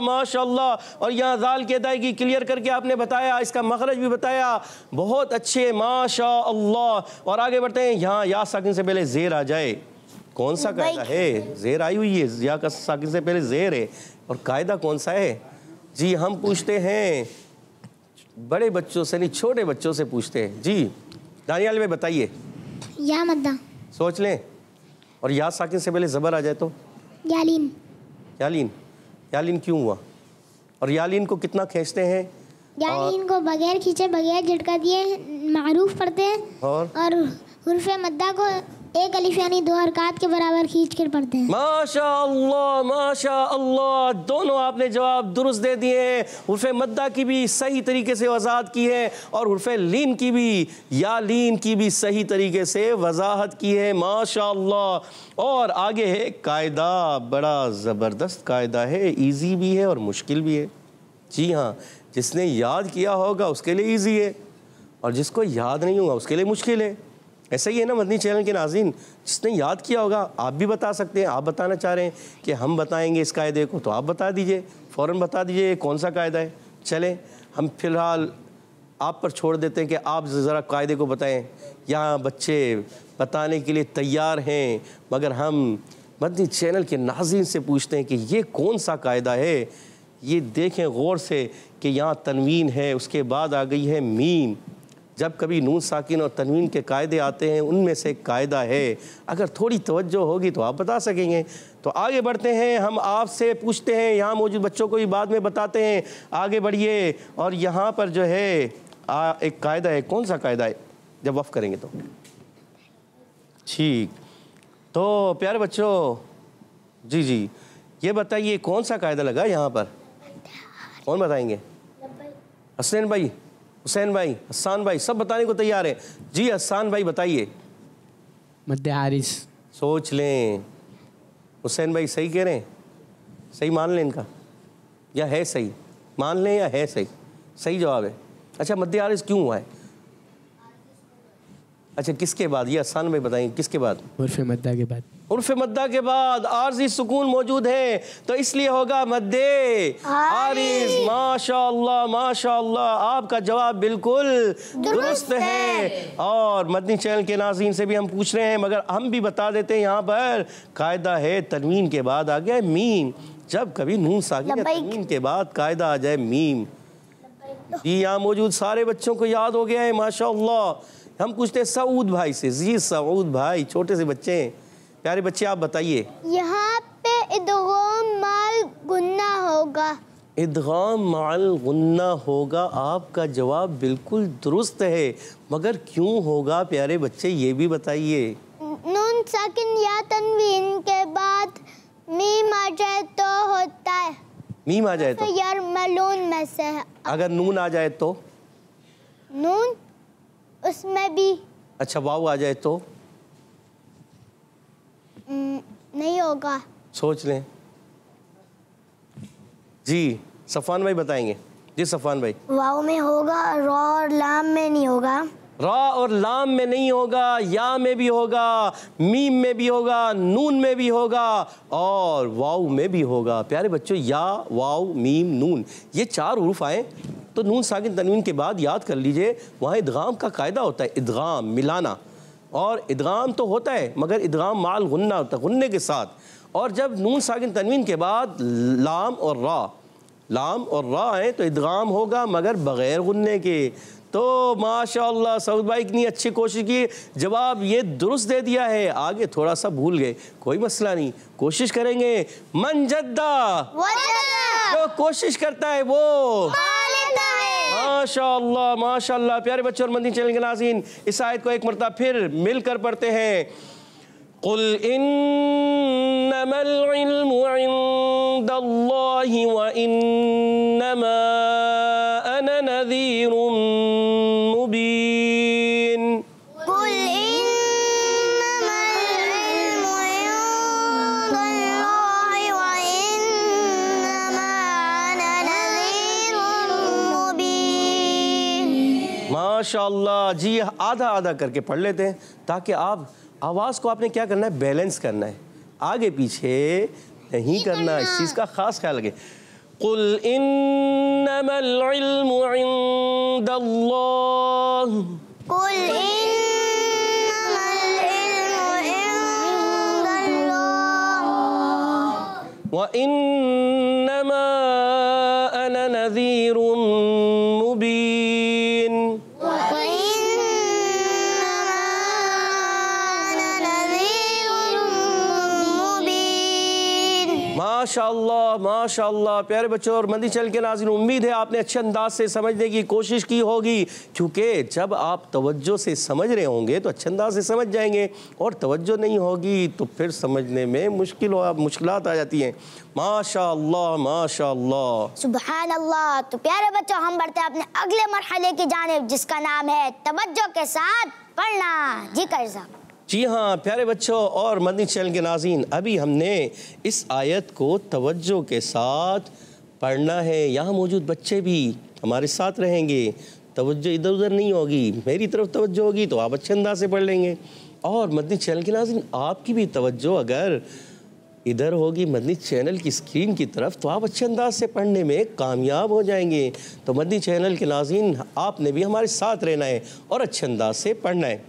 माशा और यहाँ जाल के अदायगी क्लियर करके आपने बताया इसका मखरज भी बताया बहुत अच्छे माशा और आगे बढ़ते हैं यहाँ या साकिन से पहले जेर आ जाए कौन सा कायदा है जेर आई हुई है या साकिन से पहले जेर है और कायदा कौन सा है जी हम पूछते हैं बड़े बच्चों से नहीं छोटे बच्चों से पूछते हैं जी दानियाल में बताइए या मद्दा सोच लें और या साकिन से पहले ज़बर आ जाए तो यालीन यालीन यालीन क्यों हुआ और यालीन को कितना खींचते हैं यालीन को बगैर खींचे बगैर झटका दिए मारूफ पढ़ते हैं और और हुरफ मद्दा को एक अलिफ यानी दो हरकत के बराबर खींच कर पढ़ते हैं माशा अल्लाह माशा अल्लाह दोनों आपने जवाब दुरुस्त दे दिए हैं उर्फ मद्दा की भी सही तरीके से वजाहत की है और उर्फ लीन की भी या लीन की भी सही तरीके से वजाहत की है माशा अल्लाह और आगे है कायदा बड़ा ज़बरदस्त कायदा है ईजी भी है और मुश्किल भी है जी हाँ जिसने याद किया होगा उसके लिए ईजी है और जिसको याद नहीं होगा उसके लिए मुश्किल है ऐसा ही है ना मदनी चैनल के नाजीन जिसने याद किया होगा आप भी बता सकते हैं आप बताना चाह रहे हैं कि हम बताएंगे इस कायदे को तो आप बता दीजिए फ़ौर बता दीजिए कौन सा कायदा है चलें हम फिलहाल आप पर छोड़ देते हैं कि आप ज़रा कायदे को बताएं यहाँ बच्चे बताने के लिए तैयार हैं मगर हम मदनी चैनल के नाजीन से पूछते हैं कि ये कौन सा कायदा है ये देखें गौर से कि यहाँ तनवीन है उसके बाद आ गई है मीम जब कभी नून साकिन और तनवीन के कायदे आते हैं उनमें से एक कायदा है अगर थोड़ी तवज्जो होगी तो आप बता सकेंगे तो आगे बढ़ते हैं हम आपसे पूछते हैं यहाँ मौजूद बच्चों को भी बाद में बताते हैं आगे बढ़िए और यहाँ पर जो है आ, एक कायदा है कौन सा कायदा है जब वफ़ करेंगे तो ठीक तो प्यारे बच्चों जी जी ये बताइए कौन सा कायदा लगा यहाँ पर कौन बताएंगे हसनैन भाई हुसैन भाई हसान भाई सब बताने को तैयार है जी हसान भाई बताइए मध्य हारिस सोच लें हुसैन भाई सही कह रहे हैं सही मान लें इनका या है सही मान लें या है सही सही जवाब है अच्छा मध्य हारिस क्यों हुआ है अच्छा किसके बाद ये हसान भाई बताइए किसके बाद उर्फ मद्दा के बाद उर्फ मद्दा के बाद आरजी सुकून मौजूद है तो इसलिए होगा मद्दे आरिज माशाल्लाह माशाल्लाह आपका जवाब बिल्कुल दुरुस्त है।, है और मदनी चैनल के नाजीन से भी हम पूछ रहे हैं मगर हम भी बता देते हैं यहाँ पर कायदा है तनवीन के बाद आ गया मीम जब कभी नून सागिर तनवीन के बाद कायदा आ जाए मीम तो। जी यहाँ मौजूद सारे बच्चों को याद हो गया है माशाल्लाह हम पूछते हैं सऊद भाई से जी सऊद भाई छोटे से बच्चे हैं प्यारे बच्चे आप बताइए यहाँ पे इदगाम माल गुन्ना होगा इदगाम माल गुन्ना होगा आपका जवाब बिल्कुल दुरुस्त है मगर क्यों होगा प्यारे बच्चे ये भी बताइए नून साकिन या तनवीन के बाद मीम आ जाए तो होता है मीम आ जाए तो यार मलून में से है अगर नून आ जाए तो नून उसमें भी अच्छा वाव आ जाए तो नहीं होगा सोच लें जी सफान भाई बताएंगे जी सफान भाई वाओ में होगा रॉ और लाम में नहीं होगा रॉ और लाम में नहीं होगा या में भी होगा मीम में भी होगा नून में भी होगा और वाऊ में भी होगा प्यारे बच्चों या वाऊ मीम नून ये चार उर्फ आए तो नून साकिन तनवीन के बाद याद कर लीजिए वहाँ इदगाम का कायदा होता है इदगाम मिलाना और इदगाम तो होता है मगर इदगाम माल गुन्ना होता है के साथ और जब नून साकिन तनवीन के बाद लाम और रा लाम और रा आए तो इदगाम होगा मगर बग़ैर गुन्ने के तो माशा सऊद भाई इतनी अच्छी कोशिश की जवाब ये दुरुस्त दे दिया है आगे थोड़ा सा भूल गए कोई मसला नहीं कोशिश करेंगे जद्दा जो कोशिश करता है वो माशा माशा प्यारे बच्चे और मंदिर चैनल के नाजीन इस आयत को एक मरतब फिर मिलकर पढ़ते हैं قل إنما العلم عند الله وإنما माशाल्लाह जी आधा आधा करके पढ़ लेते हैं ताकि आप आवाज़ को आपने क्या करना है बैलेंस करना है आगे पीछे नहीं करना इस चीज़ का ख़ास ख्याल रखें कुल इन माशाल्लाह माशाल्लाह प्यारे बच्चों और मंदी चल के नाजिन उम्मीद है आपने अच्छे अंदाज से समझने की कोशिश की होगी क्योंकि जब आप तवज्जो से समझ रहे होंगे तो अच्छे अंदाज से समझ जाएंगे और तवज्जो नहीं होगी तो फिर समझने में मुश्किल हो मुश्किल आ जाती हैं माशाल्लाह माशाल्लाह सुबहान अल्लाह तो प्यारे बच्चों हम बढ़ते हैं अपने अगले मरहले की जानब जिसका नाम है तवज्जो के साथ पढ़ना जी कर्जा जी हाँ प्यारे बच्चों और मदनी चैनल के नाजीन अभी हमने इस आयत को तवज्जो के साथ पढ़ना है यहाँ मौजूद बच्चे भी हमारे साथ रहेंगे तवज्जो इधर उधर नहीं होगी मेरी तरफ तवज्जो होगी तो आप अच्छे अंदाज से पढ़ लेंगे और मदनी चैनल के नाजीन आपकी भी तवज्जो अगर इधर होगी मदनी चैनल की स्क्रीन की तरफ तो आप अच्छे अंदाज से पढ़ने में कामयाब हो जाएंगे तो मदनी चैनल के नाजीन आपने भी हमारे साथ रहना है और अच्छे अंदाज से पढ़ना है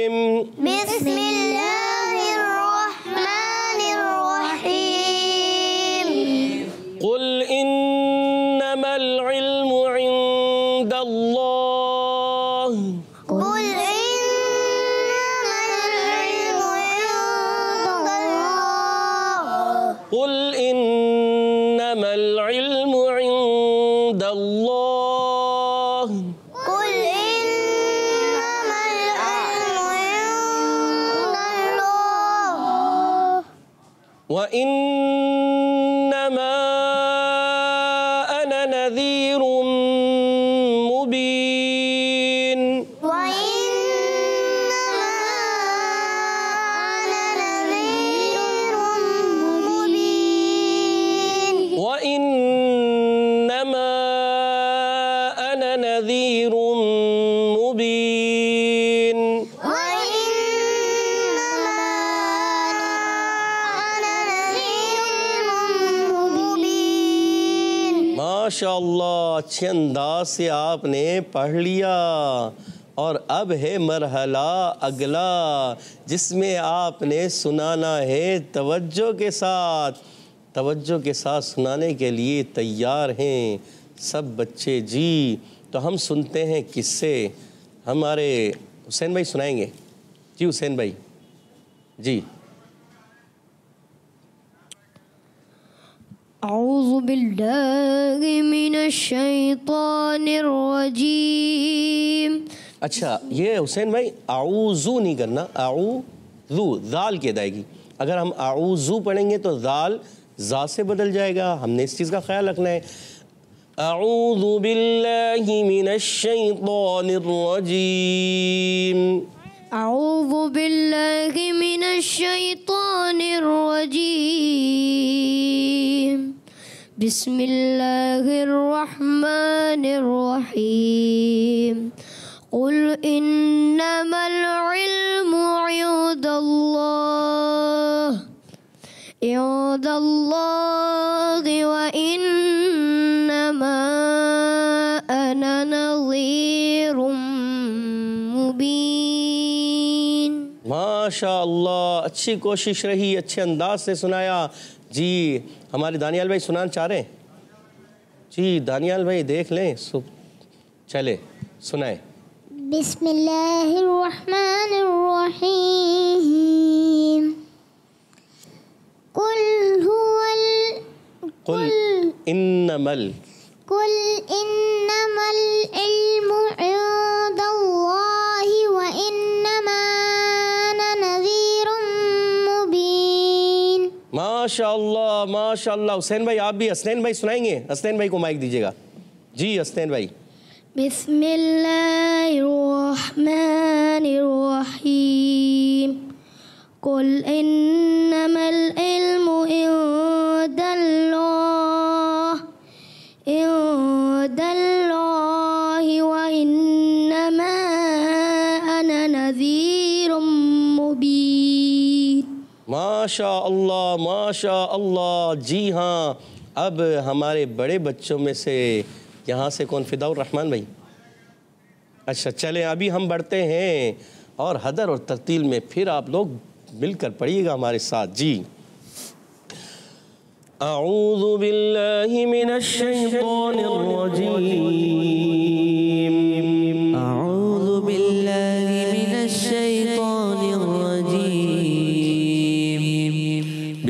पास से आपने पढ़ लिया और अब है मरहला अगला जिसमें आपने सुनाना है तवज्जो के साथ तवज्जो के साथ सुनाने के लिए तैयार हैं सब बच्चे जी तो हम सुनते हैं किससे हमारे हुसैन भाई सुनाएंगे जी हुसैन भाई जी अच्छा ये हुसैन भाई आऊजू नहीं करना आऊजू दाल की अदायगी अगर हम आऊजू पढ़ेंगे तो दाल जा से बदल जाएगा हमने इस चीज़ का ख्याल रखना है أعوذ بالله من الشيطان الرجيم أعوذ بالله من الشيطان الرجيم بسم الله الرحمن الرحيم قل إنما العلم عند الله عند الله وإنما أنا نظير مبين माशा अच्छी कोशिश रही अच्छे अंदाज से सुनाया जी हमारे दानियाल भाई सुनान चाह रहे जी दानियाल भाई देख लें चले सुनाए बिस्मिल्लाहिर्रहमानिर्रहीम कुल हुवल कुल इन्नमल कुल इन्नमल इल्मु इंदल्लाहि व इन्ना माशाल्लाह माशाल्लाह हुसैन भाई आप भी हसनैन भाई सुनाएंगे हसनैन भाई को माइक दीजिएगा जी हसनैन भाई बिस्मिल्लाहिर्रहमानिर्रहीम कुल इन्नमल इल्मु इंदल्लाह इंदल्लाह व इन्नमा माशा अल्लाह माशा अल्लाह जी हाँ अब हमारे बड़े बच्चों में से यहाँ से कौन फिदाउर रहमान भाई अच्छा चलें अभी हम बढ़ते हैं और हदर और तरतील में फिर आप लोग मिलकर पढ़िएगा हमारे साथ जी أعوذ بالله من الشيطان الرجيم أعوذ بالله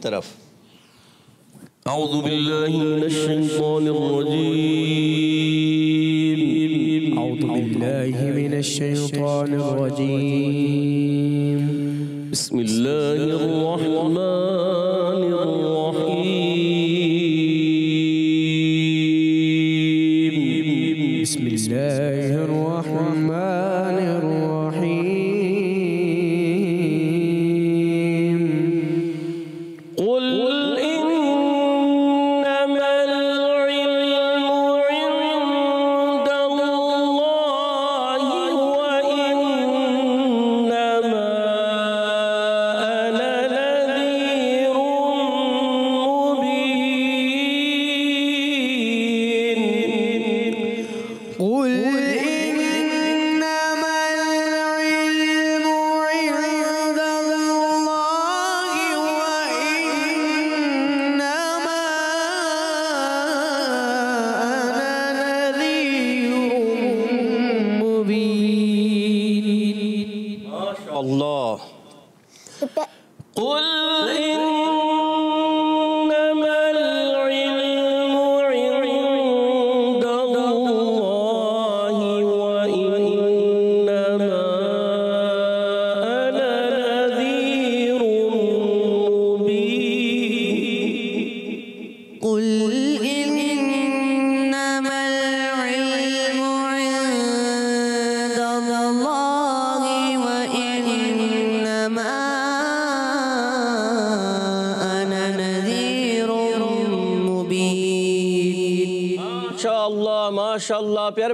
तरफ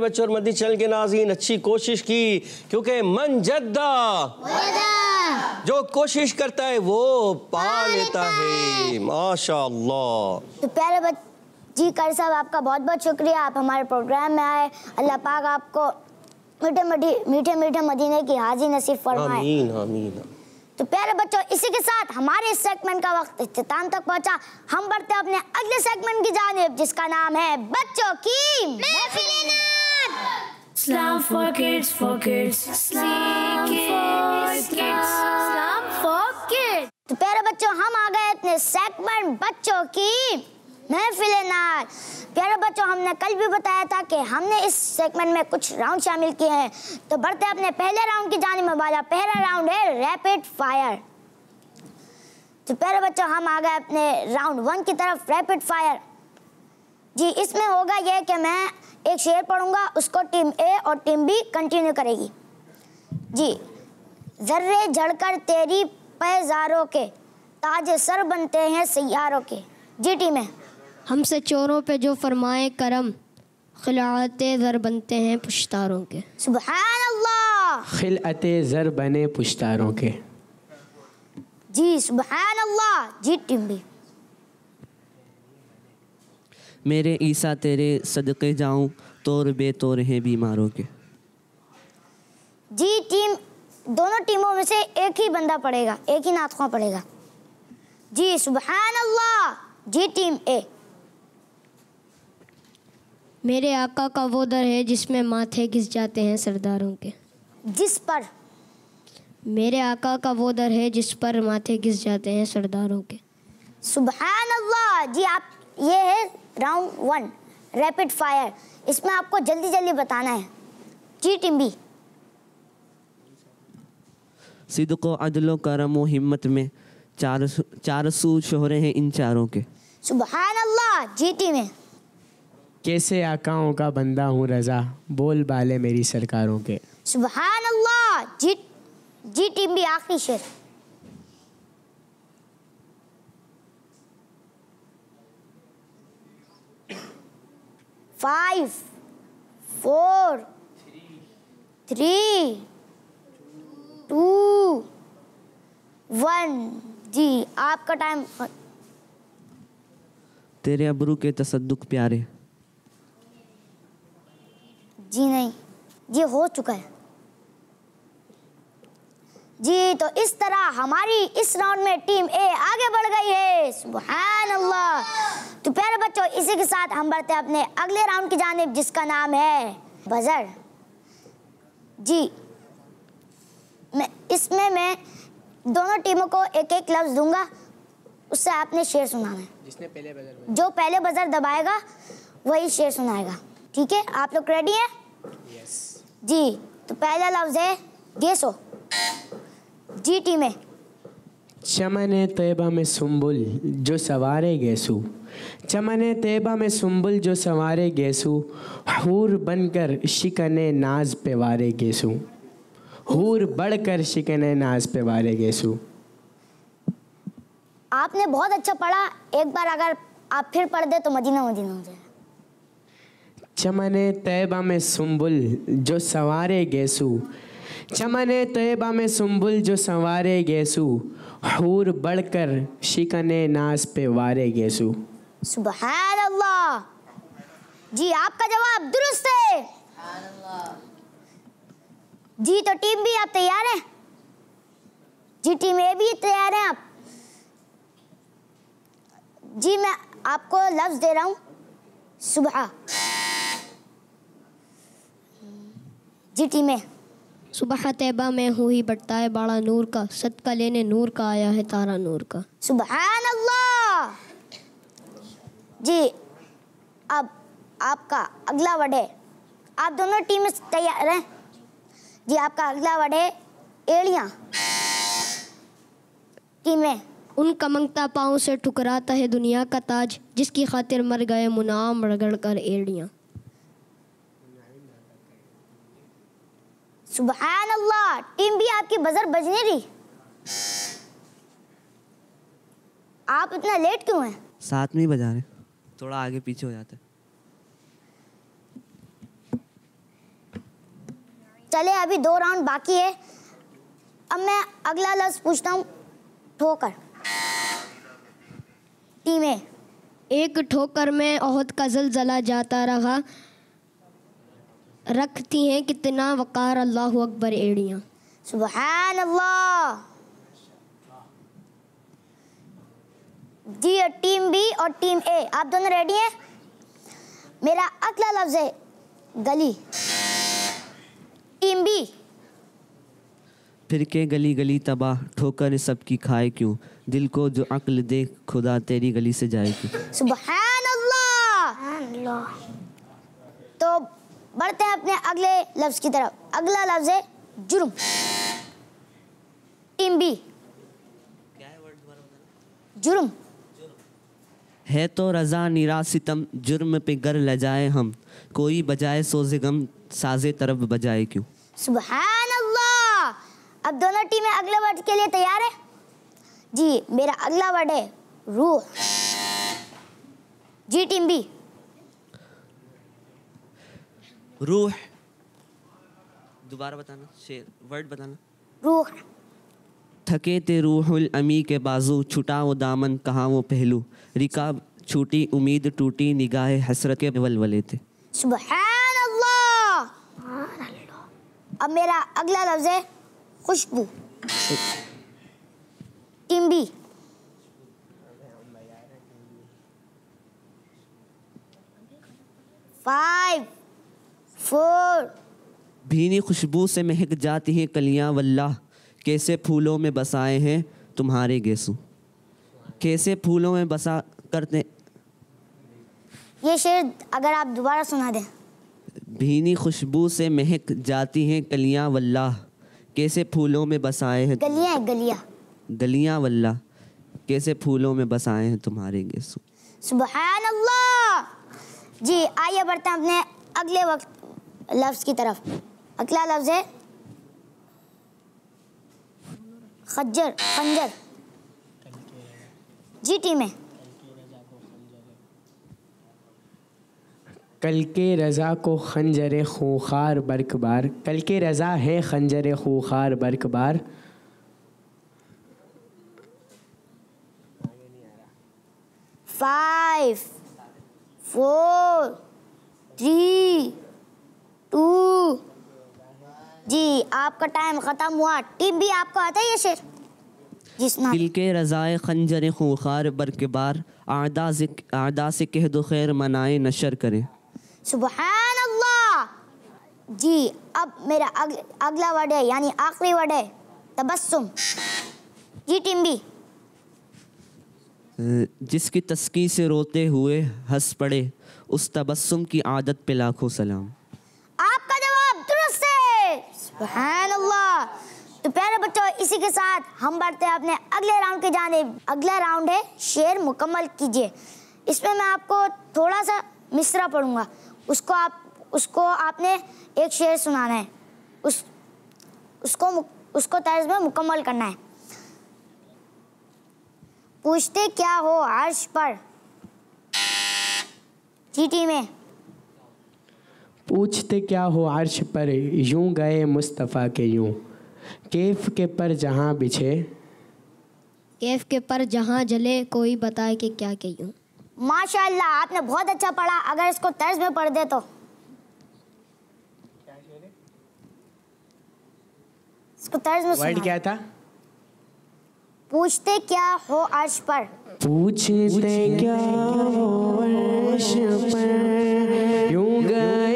बच्चों और मदी चैनल के नाजीन अच्छी कोशिश की क्योंकि मन जद्दा जो कोशिश करता है वो पा, लेता है माशा तो प्यारे जी कर साहब आपका बहुत बहुत शुक्रिया आप हमारे प्रोग्राम में आए अल्लाह पाक आपको मीठे मीठे मीठे मदीने की हाजी नसीब फरमाए आमीन आमीन तो प्यारे बच्चों इसी के साथ हमारे इस सेगमेंट का वक्त इख्ताम तक पहुंचा हम बढ़ते अपने अगले सेगमेंट की जानब जिसका नाम है बच्चों की महफिल on! Slam for kids, for kids. Slam for kids. Slam for kids. तो प्यारे बच्चों हम आ गए इतने सेगमेंट बच्चों की महफिल नार प्यारे बच्चों हमने कल भी बताया था कि हमने इस सेगमेंट में कुछ राउंड शामिल किए हैं तो बढ़ते अपने पहले राउंड की जानी वाला पहला राउंड है रैपिड फायर तो प्यारे बच्चों हम आ गए अपने राउंड वन की तरफ रैपिड फायर जी इसमें होगा यह कि मैं एक शेर पढ़ूंगा उसको टीम ए और टीम बी कंटिन्यू करेगी जी जर्रे झड़कर तेरी पैजारों के ताज सर बनते हैं सैारों के जी टीम है हमसे चोरों पे जो फरमाए करम खिलात ज़र बनते हैं पुश्तारों के सुबह अल्लाह ज़र बने पुश्तारों के जी सुबह अल्लाह जी टीम भी मेरे ईसा तेरे सदक़े जाऊँ तोर बे तोर हैं बीमारों के जी टीम दोनों टीमों में से एक ही बंदा पड़ेगा एक ही नातखा पड़ेगा जी सुबहान अल्लाह जी टीम ए मेरे आका का वो दर है जिसमें माथे घिस जाते हैं सरदारों के जिस पर मेरे आका का वो दर है जिस पर माथे घिस जाते हैं सरदारों के सुबहान अल्लाह जी आप ये है राउंड वन रैपिड फायर इसमें आपको जल्दी जल्दी बताना है जी टिम्बी सिद्को अदलो करमो हिम्मत में चार चार सू शोहरे हैं इन चारों के सुबह अल्लाह जीटी में कैसे आकाओं का बंदा हूँ रजा बोल बाले मेरी सरकारों के सुबह अल्लाह जी जी टीम भी आखिरी शेर five four three two one जी आपका टाइम तेरे अबरू के तसदुक प्यारे जी नहीं ये हो चुका है जी तो इस तरह हमारी इस राउंड में टीम ए आगे बढ़ गई है अल्लाह तो प्यारे बच्चों इसी के साथ हम बढ़ते हैं अपने अगले राउंड की जानब जिसका नाम है बजर जी मैं इसमें मैं दोनों टीमों को एक एक लफ्ज दूंगा उससे आपने शेर सुनाना है जिसने पहले बजर जो पहले बजर दबाएगा वही शेर सुनाएगा ठीक है आप लोग रेडी हैं जी तो पहला लफ्ज है गेसो जीटी में चमन तयबा में सुम्बुल जो सवारे गैसु चमन तयबा में सुम्बुल जो सवारे गैसु हूर बनकर शिकन नाज पे वारे गैसु हूर बढ़कर शिकन नाज पे वारे गैसु आपने बहुत अच्छा पढ़ा एक बार अगर आप फिर पढ़ दे तो मदीना मदीना हो जाए चमन तयबा में सुम्बुल जो सवारे गैसु चमन तयबा में सुम्बुल जो संवारे गेसु हूर बढ़कर शिकन नास पे वारे गेसू सुबह जी आपका जवाब दुरुस्त है जी तो टीम भी आप तैयार हैं जी टीम ए भी तैयार हैं आप जी मैं आपको लफ्ज दे रहा हूँ सुबह जी टीम है सुबह तैबा में हूँ ही बढ़ता है बड़ा नूर का सदका लेने नूर का आया है तारा नूर का सुबह जी अब आपका अगला वर्ड है आप दोनों टीम तैयार हैं जी आपका अगला वर्ड है एड़िया टीमें उन कमंगता पाओ से ठुकराता है दुनिया का ताज जिसकी खातिर मर गए मुनाम रगड़ कर एड़ियाँ सुबहान अल्लाह टीम भी आपकी बजर बजने रही आप इतना लेट क्यों हैं साथ में ही बजा रहे थोड़ा आगे पीछे हो जाते चले अभी दो राउंड बाकी है अब मैं अगला लफ्ज पूछता हूँ ठोकर टीमें एक ठोकर में ओहद का जल जला जाता रहा रखती हैं कितना वक़ार अल्लाह अकबर एड़ियाँ सुबह जी और टीम बी और टीम ए आप दोनों रेडी हैं मेरा अगला लफ्ज़ है गली टीम बी फिर के गली गली तबाह ठोकर सबकी खाए क्यों दिल को जो अक्ल दे खुदा तेरी गली से जाए क्यों सुबह तो बढ़ते हैं अपने अगले लफ्ज की तरफ अगला लफ्ज है जुर्म टीम बी जुर्म है तो रजा निरासितम जुर्म पे गर जाए हम कोई बजाए सोजे गम साजे तरफ बजाए क्यों सुबह अल्लाह अब दोनों टीमें अगले वर्ड के लिए तैयार है जी मेरा अगला वर्ड है रूह जी टीम बी रूह दोबारा बताना शेर वर्ड बताना रूह थके ते रूहुल अमी के बाजू छुटा वो दामन कहाँ वो पहलू रिकाब छूटी उम्मीद टूटी निगाह हसरत के वलवले थे सुभान अल्लाह अब मेरा अगला लफ्ज़ है खुशबू टिम्बी फाइव फोर भीनी खुशबू से महक जाती हैं कलियां वल्लाह कैसे फूलों में बसाए हैं तुम्हारे गेसू कैसे फूलों में बसा करते ये शेर अगर आप दोबारा सुना दें भीनी खुशबू से महक जाती हैं कलियां वल्लाह कैसे फूलों में बसाए हैं गलियां है गलियां गलियां वल्लाह कैसे फूलों में बसाए हैं तुम्हारे गेसू सुबह अल्लाह जी आइए बढ़ते हैं अपने अगले वक्त लफ्ज़ की तरफ अगला लफ्ज़ है खजर खंजर जीटी में कल के रज़ा को खंजर खूखार बरकबार कल के रज़ा है खंजर खूखार बरकबार फाइव फोर थ्री टू जी आपका टाइम ख़त्म हुआ टीम भी आपको आता है ये शेर दिल के रज़ाए खंजर खूखार बर के बार आदा से कह दो खैर मनाए नशर करें सुबह जी अब मेरा अग, अगला वर्ड है यानी आखिरी वर्ड है तबस्सुम जी टीम बी जिसकी तस्की से रोते हुए हंस पड़े उस तबस्सुम की आदत पे लाखों सलाम अल्लाह तो प्यारे बच्चों इसी के साथ हम बढ़ते हैं अपने अगले राउंड के जाने अगला राउंड है शेर मुकम्मल कीजिए इसमें मैं आपको थोड़ा सा मिश्रा पढ़ूंगा उसको आप उसको आपने एक शेर सुनाना है उस उसको उसको तर्ज में मुकम्मल करना है पूछते क्या हो अर्श पर चीटी में पूछते क्या हो आर्श पर यूं गए मुस्तफ़ा के यूं केफ के पर जहां बिछे केफ के पर जहां जले कोई बताए कि क्या के यूं माशाल्लाह आपने बहुत अच्छा पढ़ा अगर इसको तर्ज में पढ़ दे तो इसको तर्ज में वर्ड क्या था पूछते क्या हो अर्श पर पूछते क्या हो अर्श पर यूं गए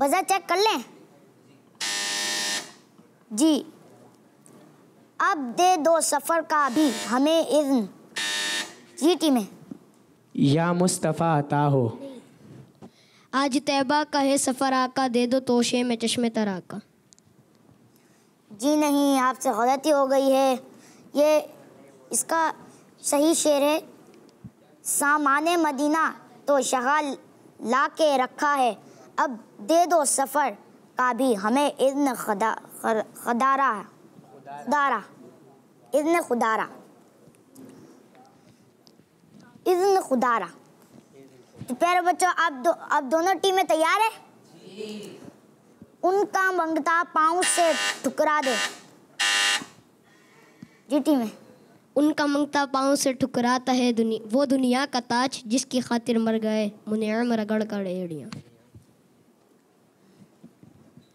वजह चेक कर लें जी अब दे दो सफ़र का भी हमें इज्न जीटी में या मुस्तफ़ा अता हो आज तैबा का है सफ़र आका दे दो तोशे में चश्मे का जी नहीं आपसे गलती हो गई है ये इसका सही शेर है सामान मदीना तो शहाल ला के रखा है अब दे दो सफ़र का भी हमें इन खदारा खुदारा इज़्न खुदारा इन खुदारा तो प्यारे बच्चों आप दो आप दोनों टीमें तैयार है उनका मंगता पाँव से ठुकरा दे जी टीमें उनका मंगता पाँव से ठुकराता है दुनिया वो दुनिया का ताज जिसकी खातिर मर गए मुनम रगड़ कर एड़ियाँ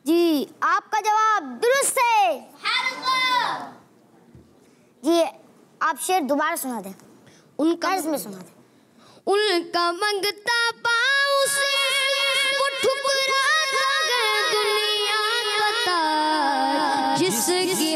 जी आपका जवाब दुरुस्त है जी आप शेर दोबारा सुना दें उनका कर्ज में सुना दें उनका मंगता पाऊ से वो ठुकरा था दुनिया का जिसकी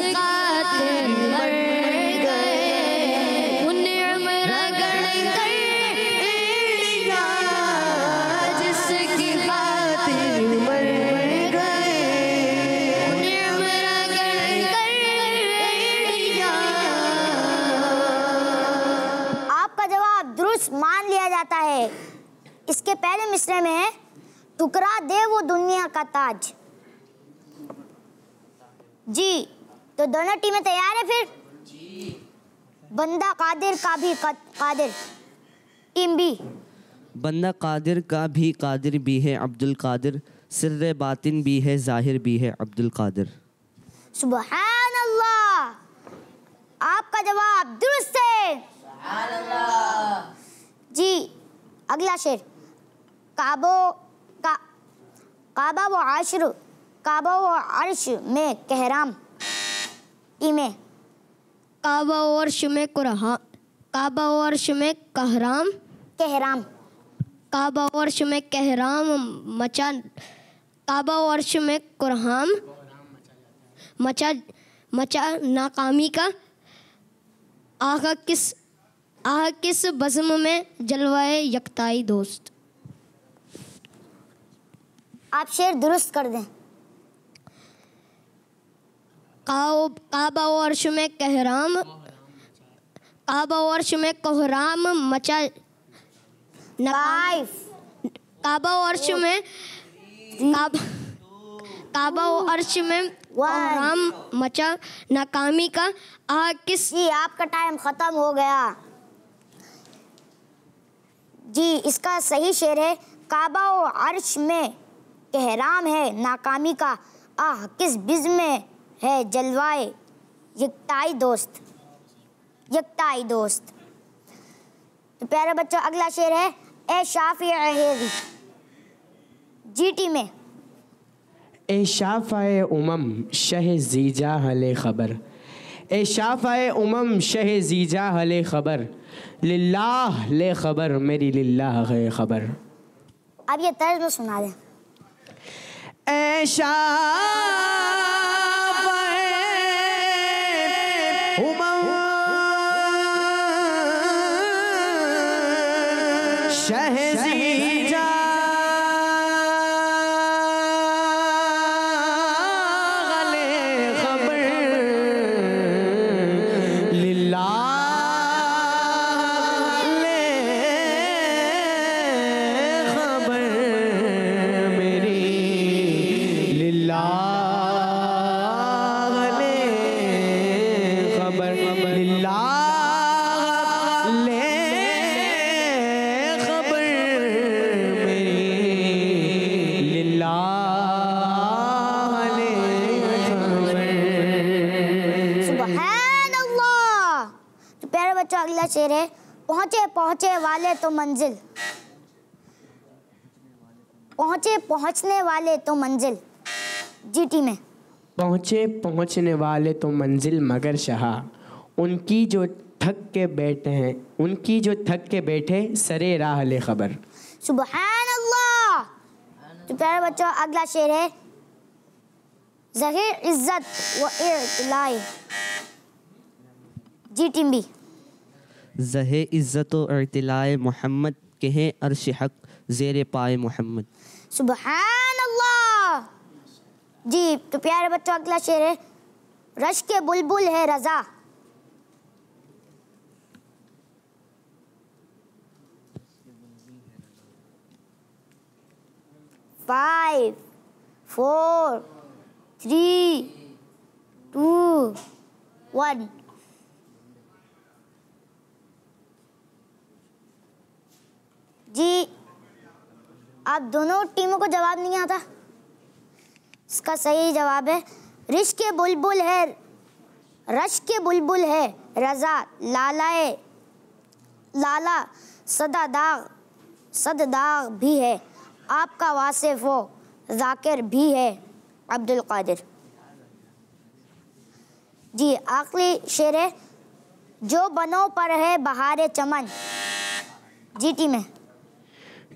है इसके पहले मिसरे में है टुकरा दे वो दुनिया का ताज जी तो दोनों टीमें तैयार है फिर जी। बंदा कादिर का भी कादिर टीम भी बंदा कादिर का भी कादिर भी है अब्दुल कादिर सिर बातिन भी है जाहिर भी है अब्दुल कादिर सुबह आपका जवाब दुरुस्त है जी अगला शेर काबो का काबा व आशर काबा व अर्श में कहराम इमे काबा व अर्श में कुरहा काबा व अर्श में कहराम कहराम काबा व अर्श में कहराम मचा काबा व अर्श में कुरहाम मचा मचा नाकामी का आगा किस आ किस बज़म में जलवाए यकताई दोस्त आप शेर दुरुस्त कर दें काबा वर्ष में कहराम काबा वर्ष में कोहराम मचा नाइफ काबा वर्ष में काबा अर्श में कोहराम मचा नाकामी का आ किस जी आपका टाइम ख़त्म हो गया जी इसका सही शेर है काबा व अर्श में कहराम है नाकामी का आह किस बिज में है जलवाए यकताई दोस्त यकताई दोस्त तो प्यारे बच्चों अगला शेर है ए शाफी जी टी में ए शाफाए उमम शह जीजा हले खबर ए शाफाए उमम शह जीजा हले खबर لله لي خبر میری لله غي خبر اب یہ ترجمہ سنا دیں पहुंचने वाले तो मंजिल पहुंचे पहुंचने वाले तो मंजिल जीटी में पहुंचे पहुंचने वाले तो मंजिल मगर शहा उनकी जो थक के बैठे हैं उनकी जो थक के बैठे सरे राह ले खबर सुबह तो प्यारे बच्चों अगला शेर है जहीर इज्जत व इलाई जी टीम भी जहे इज़्ज़त अरतलाए मोहम्मद कहें अरश हक जेर पाए मोहम्मद सुबह जी तो प्यारे बच्चों अगला शेर है रश के बुलबुल है रजा five four three two one आप दोनों टीमों को जवाब नहीं आता इसका सही जवाब है रिश के बुलबुल है रश के बुलबुल है रजा लालाए लाला सदा दाग सद दाग भी है आपका वासिफ हो जाकिर भी है अब्दुल कादिर जी आखिरी शेर है जो बनो पर है बहार चमन जी टीम है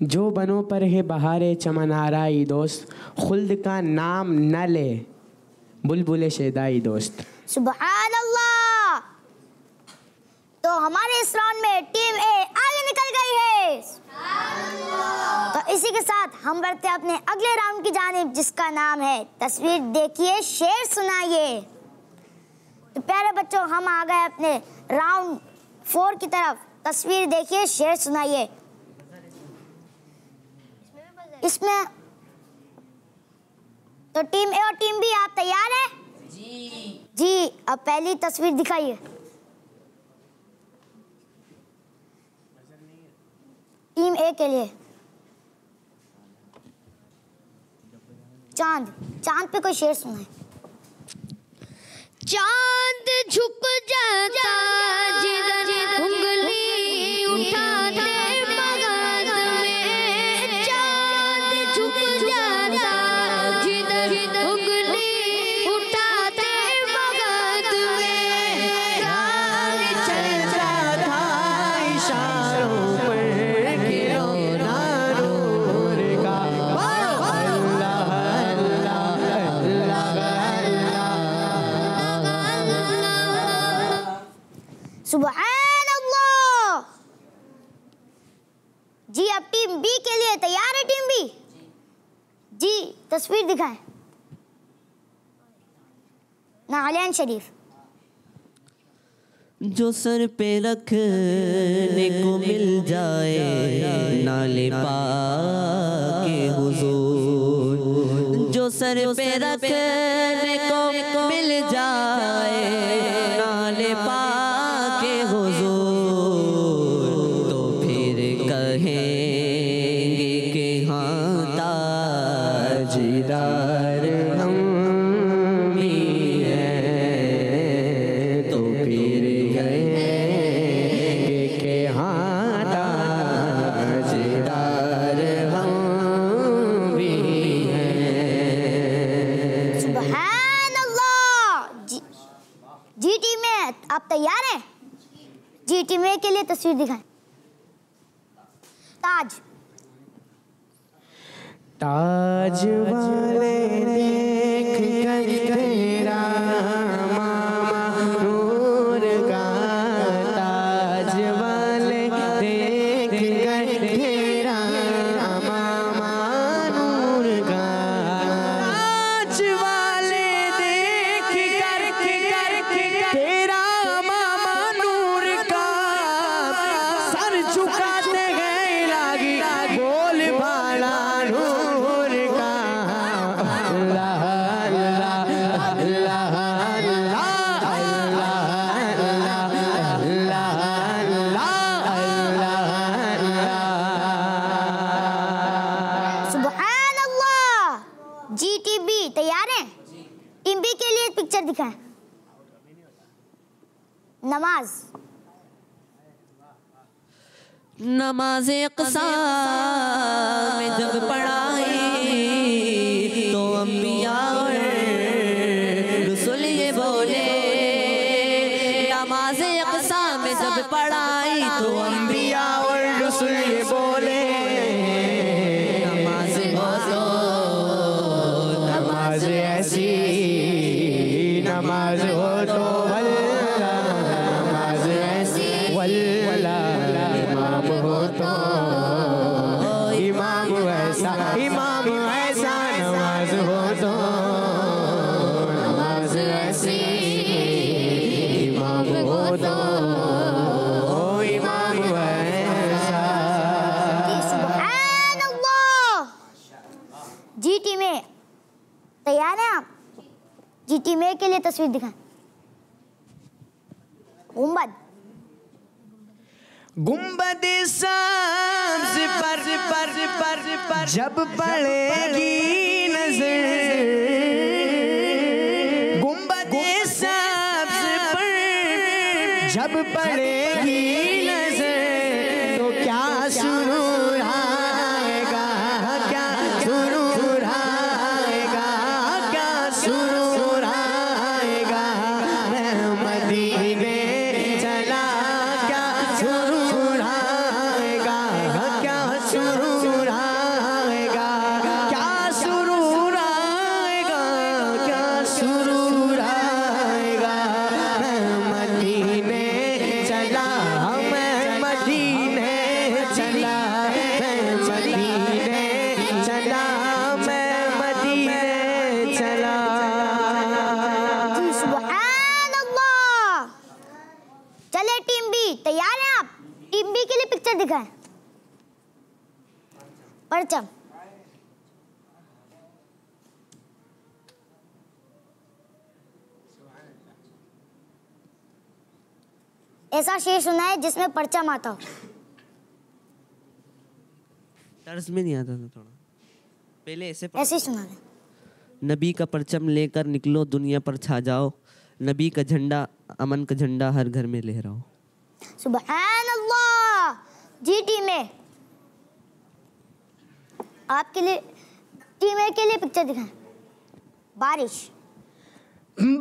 जो बनों पर है बहारे चमन आराई दोस्त खुल्द का नाम न ले बुलबुल शेदाई दोस्त अल्लाह तो हमारे इस राउंड में टीम ए आगे निकल गई है तो इसी के साथ हम बढ़ते अपने अगले राउंड की जानब जिसका नाम है तस्वीर देखिए शेर सुनाइए तो प्यारे बच्चों हम आ गए अपने राउंड फोर की तरफ तस्वीर देखिए शेर सुनाइए इसमें तो टीम ए और टीम बी आप तैयार है जी जी अब पहली तस्वीर दिखाइए टीम ए के लिए चांद चांद पे कोई शेर सुना है चांद झुक जाता जिधर उंगली उठाते जी अब टीम बी के लिए तैयार है टीम बी जी तस्वीर दिखाएं नालियान शरीफ जो सर पे रखने को मिल जाए नाले पाके हुजूर जो सर पे रख में के लिए तस्वीर दिखाएं ताज ताज वाले ने नमाज एक में जब पढ़ा जब बड़े जिसमें परचम आता हो तर्ज में नहीं आता था थोड़ा पहले ऐसे ऐसे सुना नबी का परचम लेकर निकलो दुनिया पर छा जाओ नबी का झंडा अमन का झंडा हर घर में लहराओ सुभान अल्लाह जीटी में आपके लिए टीम ए के लिए पिक्चर दिखाएं बारिश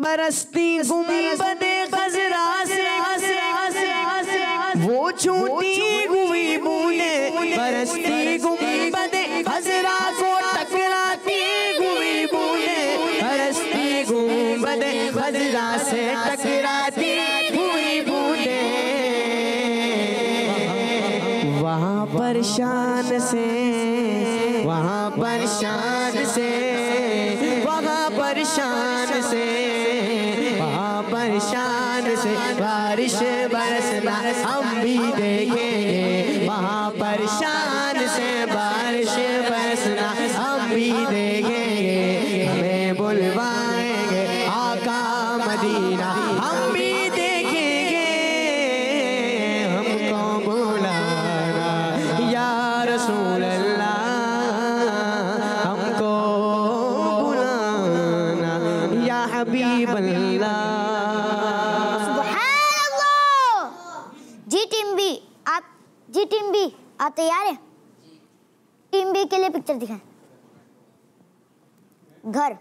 बरसती गुम बने खजरा से से से वो छूटी हुई बूंदे बरसती के लिए पिक्चर दिखाएं घर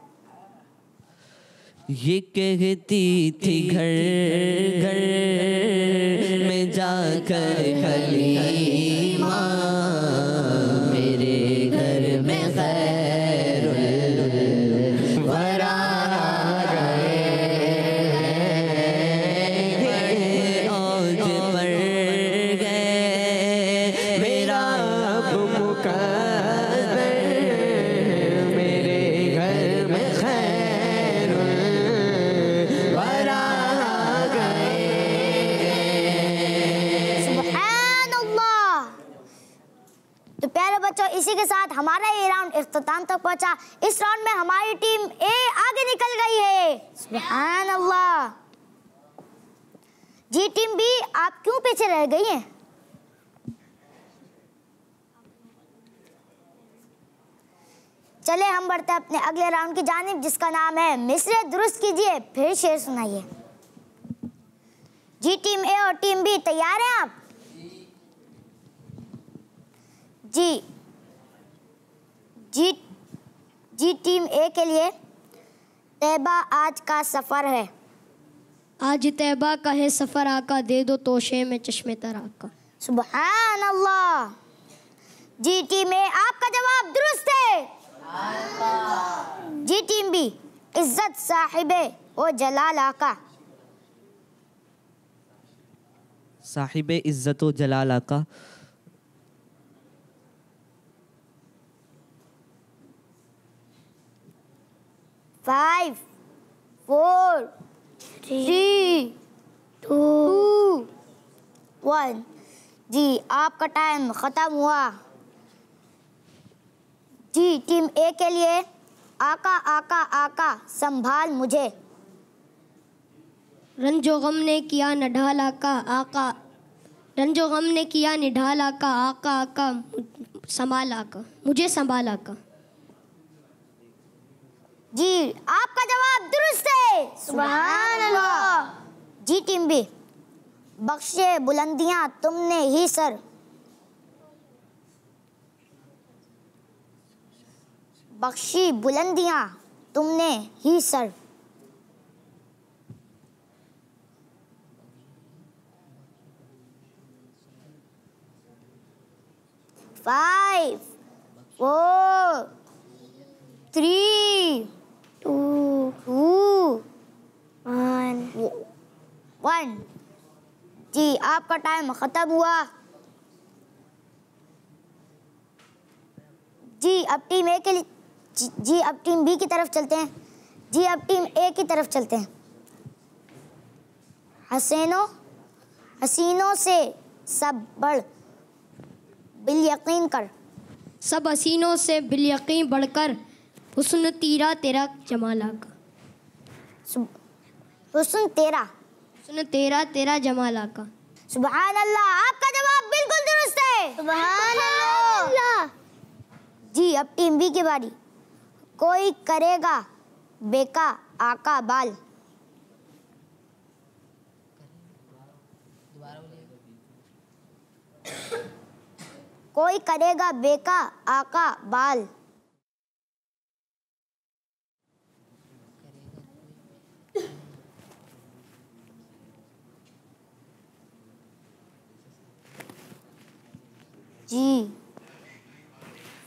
ये कहती थी घर घर में जाकर खली हमारा ये राउंड तो अख्ताम तक पहुंचा इस राउंड में हमारी टीम ए आगे निकल गई है अल्लाह जी टीम बी आप क्यों पीछे रह गई हैं चले हम बढ़ते हैं अपने अगले राउंड की जानब जिसका नाम है मिसरे दुरुस्त कीजिए फिर शेर सुनाइए जी टीम ए और टीम बी तैयार हैं आप जी जी टीम ए के लिए तैबा आज का सफ़र है आज तैबा का है सफ़र आका दे दो तोशे में चश्मे तरा का सुबह अल्लाह जी टीम ए आपका जवाब दुरुस्त है जी टीम बी इज्जत साहिबे ओ जलाल आका साहिब इज्जत जलाल आका five, four, three, two, one. जी आपका टाइम ख़त्म हुआ जी टीम ए के लिए आका आका आका संभाल मुझे गम ने किया निढाल आका आका गम ने किया निढाल आका आका आका संभाल आका मुझे संभाल आका जी आपका जवाब दुरुस्त है सुभान जी टीम बी बख्शे बुलंदियां तुमने ही सर बख्शी बुलंदियां तुमने ही सर five four three two, two, one, one. जी आपका टाइम ख़त्म हुआ जी अब टीम ए के लिए जी अब टीम बी की तरफ चलते हैं जी अब टीम ए की तरफ चलते हैं हसैनो हसीनों से सब बढ़ बिल यकीन कर सब हसीनों से बिल यकीन बढ़कर हुसन तेरा तेरा जमाला का हुसन तेरा हुसन तेरा तेरा जमाला का सुबह अल्लाह आपका जवाब बिल्कुल दुरुस्त है सुबह अल्लाह जी अब टीम बी की बारी कोई करेगा बेका आका बाल कोई करेगा बेका आका बाल जी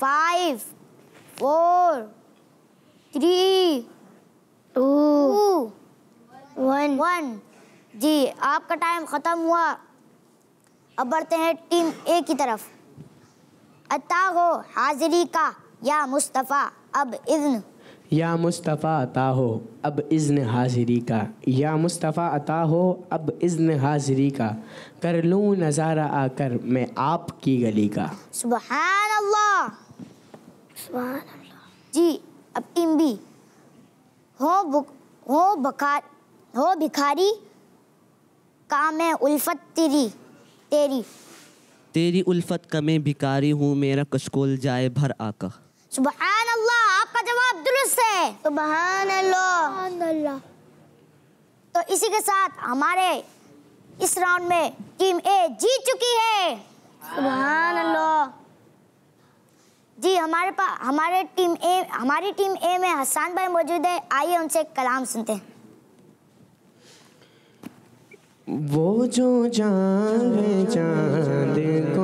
five four three two one one जी आपका टाइम ख़त्म हुआ अब बढ़ते हैं टीम ए की तरफ अता हो हाजिरी का या मुस्तफ़ा अब इज़्न या मुस्तफ़ा अता हो अब इज़्न हाजिरी का या मुस्तफ़ा अता हो अब इज़्न हाजिरी का कर लूँ नज़ारा आकर मैं आपकी गली का सुबहान अल्लाह जी अब इम्बी हो बुक हो बकार हो भिखारी काम है उल्फत तेरी तेरी तेरी उल्फत का मैं भिखारी हूँ मेरा कशकोल जाए भर आका सुबहान जवाब दुरुस्त है सुबहान अल्लाह तो इसी के साथ हमारे इस राउंड में टीम ए जीत चुकी है सुबहान अल्लाह जी हमारे पास हमारे टीम ए हमारी टीम ए में हसान भाई मौजूद है आइए उनसे कलाम सुनते हैं वो जो जान चांद को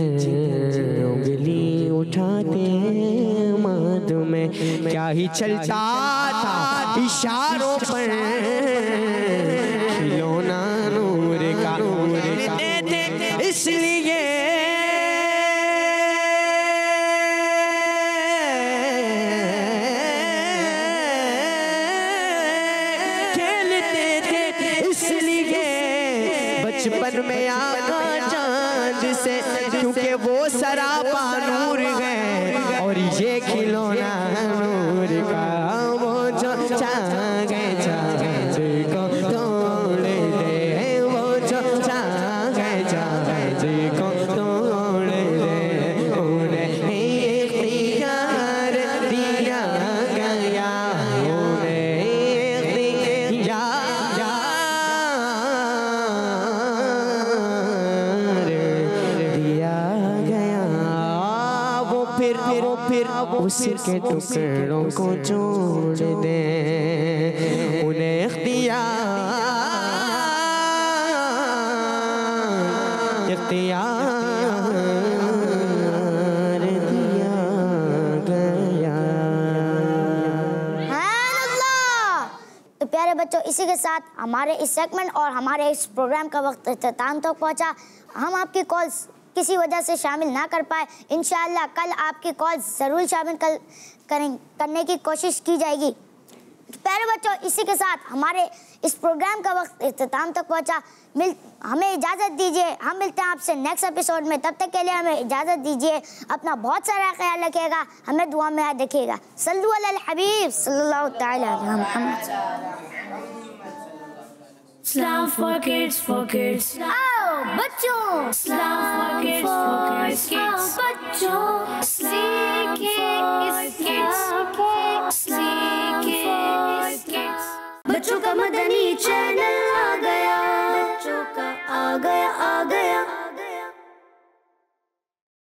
उंगली उठाते माधु में क्या ही चलता था इशारों पर के टुकड़ों को जोड़ दे उन्हें इख्तियार इख्तियार दिया गया तो प्यारे बच्चों इसी के साथ हमारे इस सेगमेंट और हमारे इस प्रोग्राम का वक्त तक तो पहुंचा हम आपकी कॉल्स किसी वजह से शामिल ना कर पाए इन कल आपकी कॉल ज़रूर शामिल कर, करें करने की कोशिश की जाएगी पहले बच्चों इसी के साथ हमारे इस प्रोग्राम का वक्त अख्ताम तक पहुंचा मिल हमें इजाज़त दीजिए हम मिलते हैं आपसे नेक्स्ट एपिसोड में तब तक के लिए हमें इजाज़त दीजिए अपना बहुत सारा ख्याल रखेगा हमें दुआ में याद रखिएगा सल्लल्लाहु अलैहि हबीब सल्ला Slam for kids for kids. आओ बच्चों. Slam for kids for kids. आओ बच्चों. सीखे इस kids. सीखे इस kids. बच्चों का मदनी चैनल आ गया. बच्चों का आ गया आ गया.